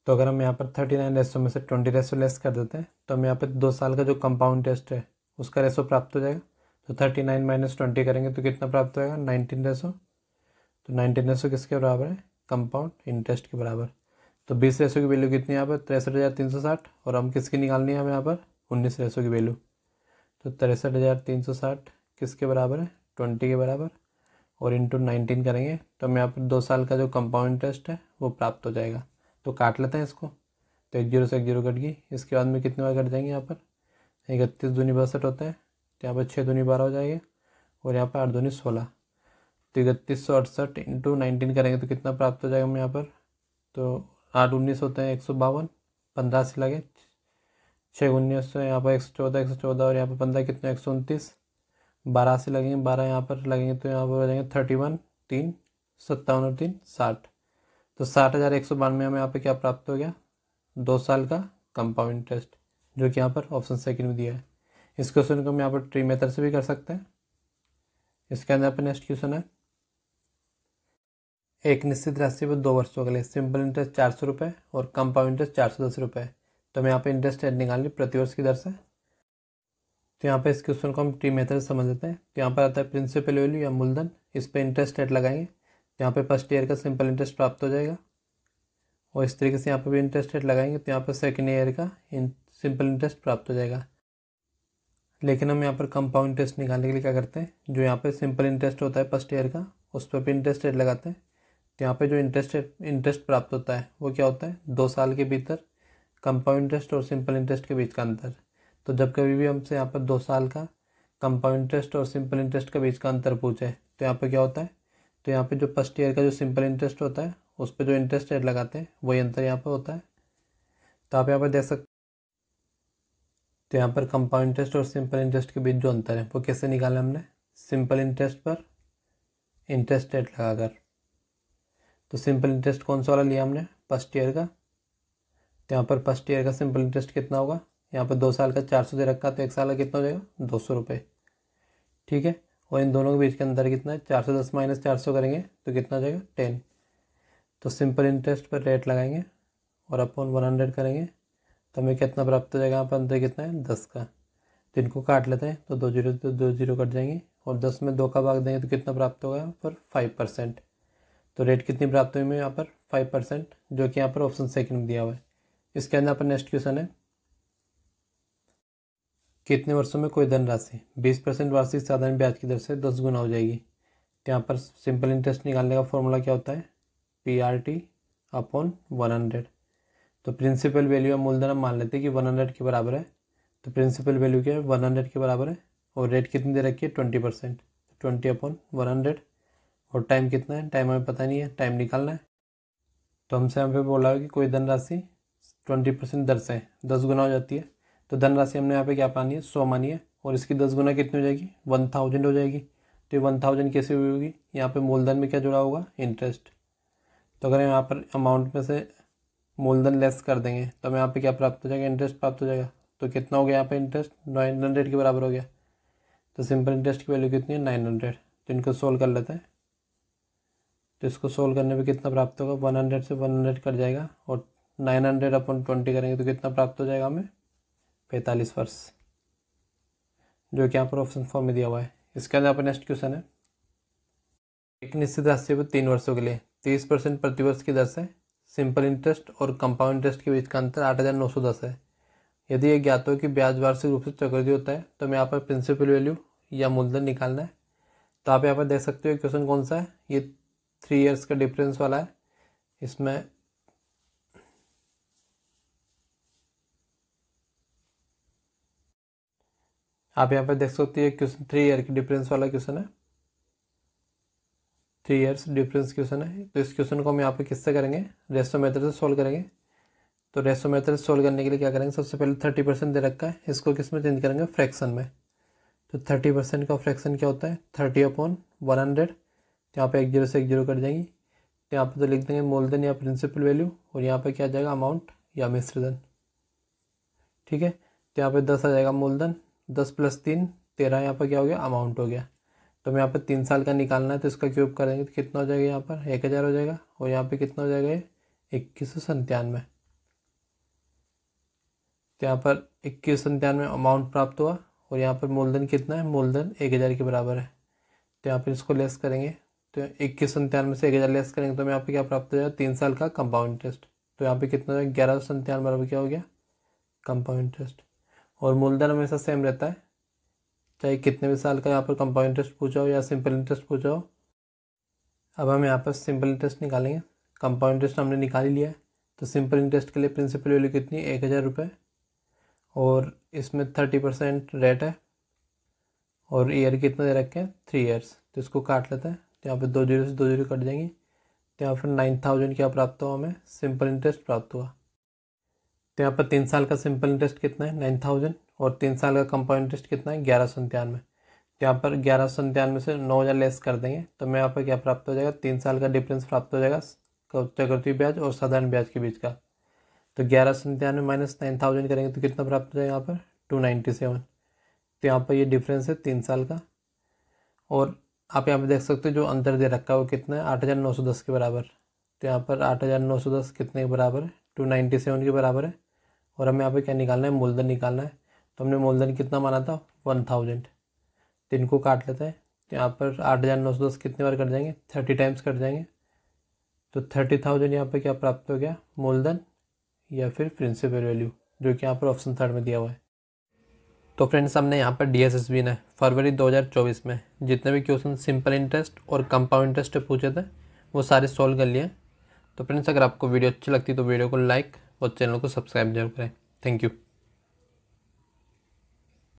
तो अगर हम यहाँ पर थर्टी नाइन रेसो में से ट्वेंटी रेसो लेस कर देते हैं तो हम यहाँ पर दो साल का जो कंपाउंड टेस्ट है उसका रेसो प्राप्त हो जाएगा तो थर्टी नाइन माइनस ट्वेंटी करेंगे तो कितना प्राप्त होगा नाइनटीन रेसो तो नाइनटीन रेसो किसके बराबर है कंपाउंड इंटरेस्ट के बराबर तो बीस रेसो की वैल्यू कितनी यहाँ पर तिरसठ हज़ार तीन सौ साठ और हम किसकी निकालनी है हमें यहाँ पर उन्नीस रेसो सौ की वैल्यू तो तिरसठ हज़ार तीन सौ साठ किसके बराबर है ट्वेंटी के बराबर और इंटू नाइनटीन करेंगे तो हमें यहाँ पर दो साल का जो कंपाउंड इंटरेस्ट है वो प्राप्त हो जाएगा तो काट लेते हैं इसको तो एक जीरो से एक जीरो कट गई इसके बाद में कितने बार कट जाएंगे यहाँ पर इकतीस दूनी बासठ होते हैं तो यहाँ पर छः दूनी बारह हो जाएगी और यहाँ पर आठ दूनी सोलह तो इकतीस सौ अड़सठ इंटू नाइनटीन करेंगे तो कितना प्राप्त हो जाएगा हमें यहाँ पर तो आठ उन्नीस होते हैं एक सौ बावन पंद्रह से लगे छः उन्नीस सौ यहाँ पर एक सौ चौदह एक सौ चौदह और यहाँ पर पंद्रह कितने एक सौ उनतीस बारह से लगेंगे बारह यहाँ पर लगेंगे तो यहाँ पर हो जाएंगे थर्टी वन तीन सत्तावन और तीन साठ तो साठ हज़ार एक सौ बानवे हमें यहाँ पर क्या प्राप्त हो गया दो साल का कंपाउंड इंटरेस्ट जो कि यहाँ पर ऑप्शन सेकेंड में दिया है इस क्वेश्चन को हम यहाँ पर ट्री मेथड से भी कर सकते हैं इसके अंदर पर नेक्स्ट क्वेश्चन है एक निश्चित राशि पर दो वर्षों के लिए सिंपल इंटरेस्ट चार सौ रुपये और कंपाउंड इंटरेस्ट चार सौ दस रुपये तो हम यहाँ पे इंटरेस्ट रेट निकालनी प्रतिवर्ष की दर से तो यहाँ पे इस क्वेश्चन को हम टी मेथड समझ लेते हैं तो यहाँ पर आता है प्रिंसिपल वैल्यू या मूलधन इस पर इंटरेस्ट रेट लगाएंगे तो यहाँ पर फर्स्ट ईयर का सिंपल इंटरेस्ट प्राप्त हो जाएगा और इस तरीके से यहाँ पर भी इंटरेस्ट रेट लगाएंगे तो यहाँ पर सेकेंड ईयर का सिंपल इंटरेस्ट प्राप्त हो जाएगा लेकिन हम यहाँ पर कंपाउंड इंटरेस्ट निकालने के लिए क्या करते हैं जो यहाँ पर सिंपल इंटरेस्ट होता है फर्स्ट ईयर का उस पर भी इंटरेस्ट रेट लगाते हैं तो यहाँ पर जो इंटरेस्ट रेट इंटरेस्ट प्राप्त होता है वो क्या होता है दो साल के भीतर कंपाउंड इंटरेस्ट और सिंपल इंटरेस्ट के बीच का अंतर तो जब कभी भी हमसे यहाँ पर दो साल का कंपाउंड इंटरेस्ट और सिंपल इंटरेस्ट के बीच का अंतर पूछे तो यहाँ पर क्या होता है तो यहाँ पर जो फर्स्ट ईयर का जो सिंपल इंटरेस्ट होता है उस पर जो इंटरेस्ट रेट लगाते हैं वही अंतर यहाँ पर होता है तो आप यहाँ पर देख सकते तो यहाँ पर कंपाउंड इंटरेस्ट और सिंपल इंटरेस्ट के बीच जो अंतर है वो कैसे निकाला हमने सिंपल इंटरेस्ट पर इंटरेस्ट रेट लगाकर तो सिंपल इंटरेस्ट कौन सा वाला लिया हमने फर्स्ट ईयर का तो यहाँ पर फर्स्ट ईयर का सिंपल इंटरेस्ट कितना होगा यहाँ पर दो साल का चार सौ दे रखा तो एक साल का कितना हो जाएगा दो सौ रुपये ठीक है और इन दोनों के बीच के अंदर कितना है चार सौ दस माइनस चार सौ करेंगे तो कितना हो जाएगा टेन तो सिंपल इंटरेस्ट पर रेट लगाएंगे और अपॉन वन हंड्रेड करेंगे तो हमें कितना प्राप्त हो जाएगा यहाँ पर अंदर कितना है दस का तो इनको काट लेते हैं तो दो जीरो तो दो जीरो कट जाएंगे और दस में दो का भाग देंगे तो कितना प्राप्त होगा यहाँ पर फाइव परसेंट तो रेट कितनी प्राप्त हुई हमें यहाँ पर फाइव परसेंट जो कि यहाँ पर ऑप्शन सेकंड में दिया हुआ है इसके अंदर अपन नेक्स्ट क्वेश्चन है कितने वर्षों में कोई धनराशि बीस परसेंट वार्षिक साधारण ब्याज की दर से दस गुना हो जाएगी तो यहाँ पर सिंपल इंटरेस्ट निकालने का फॉर्मूला क्या होता है P R T upon one hundred तो प्रिंसिपल वैल्यू मूलधन हम मान लेते हैं कि वन हंड्रेड के बराबर है तो प्रिंसिपल वैल्यू क्या है वन हंड्रेड के बराबर है और रेट कितनी दे रखी है twenty percent twenty upon one hundred और टाइम कितना है टाइम हमें पता नहीं है टाइम निकालना है तो हमसे यहाँ पे बोला है कि कोई धनराशि ट्वेंटी परसेंट दर से दस गुना हो जाती है तो धनराशि हमने यहाँ पे क्या पानी है सौ मानी है और इसकी दस गुना कितनी हो जाएगी वन थाउजेंड हो जाएगी तो ये वन थाउजेंड कैसे हुई होगी यहाँ पे मूलधन में क्या जुड़ा होगा इंटरेस्ट तो अगर यहाँ पर अमाउंट में से मूलधन लेस कर देंगे तो हमें यहाँ पर क्या प्राप्त हो जाएगा इंटरेस्ट प्राप्त हो जाएगा तो कितना हो गया यहाँ पर इंटरेस्ट नाइन हंड्रेड के बराबर हो गया तो सिंपल इंटरेस्ट की वैल्यू कितनी है नाइन हंड्रेड तो इनको सोल्व कर लेते हैं तो इसको सोल्व करने पे कितना प्राप्त होगा वन हंड्रेड से वन हंड्रेड कट जाएगा और नाइन हंड्रेड अपन ट्वेंटी करेंगे तो कितना प्राप्त हो जाएगा हमें पैंतालीस वर्ष जो कि यहाँ पर ऑप्शन फॉर्म में दिया हुआ है इसके अंदर अपन नेक्स्ट क्वेश्चन है एक निश्चित राशि पर तीन वर्षों के लिए तीस परसेंट प्रतिवर्ष की दर से सिंपल इंटरेस्ट और कंपाउंड इंटरेस्ट के बीच का अंतर आठ हज़ार नौ सौ दस है यदि ये ज्ञात हो कि ब्याज वार्षिक रूप से चक्रवृद्धि होता है तो हमें यहाँ पर प्रिंसिपल वैल्यू या मूलधन निकालना है तो आप यहाँ पर देख सकते हो क्वेश्चन कौन सा है ये थ्री ईयर्स का डिफरेंस वाला है इसमें आप यहाँ पर देख सकते हैं क्वेश्चन थ्री ईयर की डिफरेंस वाला क्वेश्चन है थ्री ईयर्स डिफरेंस क्वेश्चन है तो इस क्वेश्चन को हम यहाँ पे किससे करेंगे रेस्टो मेथड से सॉल्व करेंगे तो रेस्टो मेथड सॉल्व करने के लिए क्या करेंगे सबसे पहले थर्टी परसेंट दे रखा है इसको किस में चेंज करेंगे फ्रैक्शन में तो थर्टी परसेंट का फ्रैक्शन क्या होता है थर्टी अपॉन वन हंड्रेड तो यहाँ पर एक जीरो से एक जीरो कट जाएंगी तो यहाँ पर तो लिख देंगे मोलधन या प्रिंसिपल वैल्यू और यहाँ पर क्या आ जाएगा अमाउंट या मिश्रधन ठीक है तो यहाँ पर दस आ जाएगा मूलधन दस प्लस तीन तेरह यहाँ पर क्या हो गया अमाउंट हो गया तो हमें यहाँ पर तीन साल का निकालना है तो इसका क्यूब करेंगे तो कितना हो जाएगा यहाँ पर एक हज़ार हो जाएगा और यहाँ पे कितना हो जाएगा इक्कीस सौ संतानवे तो यहाँ पर इक्कीस सौ संतानवे अमाउंट प्राप्त हुआ और यहाँ पर मूलधन कितना है मूलधन एक हज़ार के बराबर है तो यहाँ पर इसको लेस करेंगे तो इक्कीस संतानवे से एक हज़ार लेस करेंगे तो हमें यहाँ पर क्या प्राप्त हो जाएगा तीन साल का कंपाउंड इंटरेस्ट तो यहाँ पर कितना हो जाएगा ग्यारह सौ संतानवे बराबर क्या हो गया कंपाउंड इंटरेस्ट और मूलधन हमेशा सेम रहता है चाहे कितने भी साल का यहाँ पर कंपाउंड इंटरेस्ट पूछा हो या सिंपल इंटरेस्ट पूछा हो अब हम यहाँ पर सिंपल इंटरेस्ट निकालेंगे कंपाउंड इंटरेस्ट हमने निकाल ही लिया है तो सिंपल इंटरेस्ट के लिए प्रिंसिपल वैल्यू कितनी एक हज़ार रुपये और इसमें थर्टी परसेंट रेट है और ईयर कितना दे रखे हैं थ्री ईयर्स तो इसको काट लेते हैं तो यहाँ पर दो जीरो से दो जीरो कट जाएंगी तो यहाँ पर नाइन थाउजेंड क्या प्राप्त हुआ हमें सिंपल इंटरेस्ट प्राप्त हुआ तो यहाँ पर तीन साल का सिंपल इंटरेस्ट कितना है नाइन थाउजेंड और तीन साल का कंपाउंड इंटरेस्ट कितना है ग्यारह सौ निन्यानवे तो यहाँ पर ग्यारह सौ निन्यानवे से नौ हज़ार लेस कर देंगे तो मैं यहाँ पर क्या प्राप्त हो जाएगा तीन साल का डिफरेंस प्राप्त हो जाएगा चक्रवर्ती ब्याज और साधारण ब्याज के बीच का तो ग्यारह सौ निन्यानवे माइनस नाइन थाउजेंड करेंगे तो कितना प्राप्त हो जाएगा यहाँ पर टू नाइन्टी सेवन तो यहाँ पर ये डिफरेंस है तीन साल का और आप यहाँ पर देख सकते हो जो अंतर दे रखा है वो कितना है आठ हज़ार नौ सौ दस के बराबर तो यहाँ पर आठ हज़ार नौ सौ दस कितने के बराबर है टू नाइन्टी सेवन के बराबर है और हमें यहाँ पे क्या निकालना है मूलधन निकालना है तो हमने मूलधन कितना माना था वन थाउजेंड तीन को काट लेते हैं तो यहाँ पर आठ हज़ार नौ सौ दस कितने बार कट जाएंगे थर्टी टाइम्स कट जाएंगे तो थर्टी थाउजेंड यहाँ पर क्या प्राप्त हो गया मूलधन या फिर प्रिंसिपल वैल्यू जो कि यहाँ पर ऑप्शन थर्ड में दिया हुआ है तो फ्रेंड्स हमने यहाँ पर डी ने फरवरी 2024 में जितने भी क्वेश्चन सिंपल इंटरेस्ट और कंपाउंड इंटरेस्ट पूछे थे वो सारे सॉल्व कर लिए तो फ्रेंड्स अगर आपको वीडियो अच्छी लगती तो वीडियो को लाइक और चैनल को सब्सक्राइब जरूर करें थैंक यू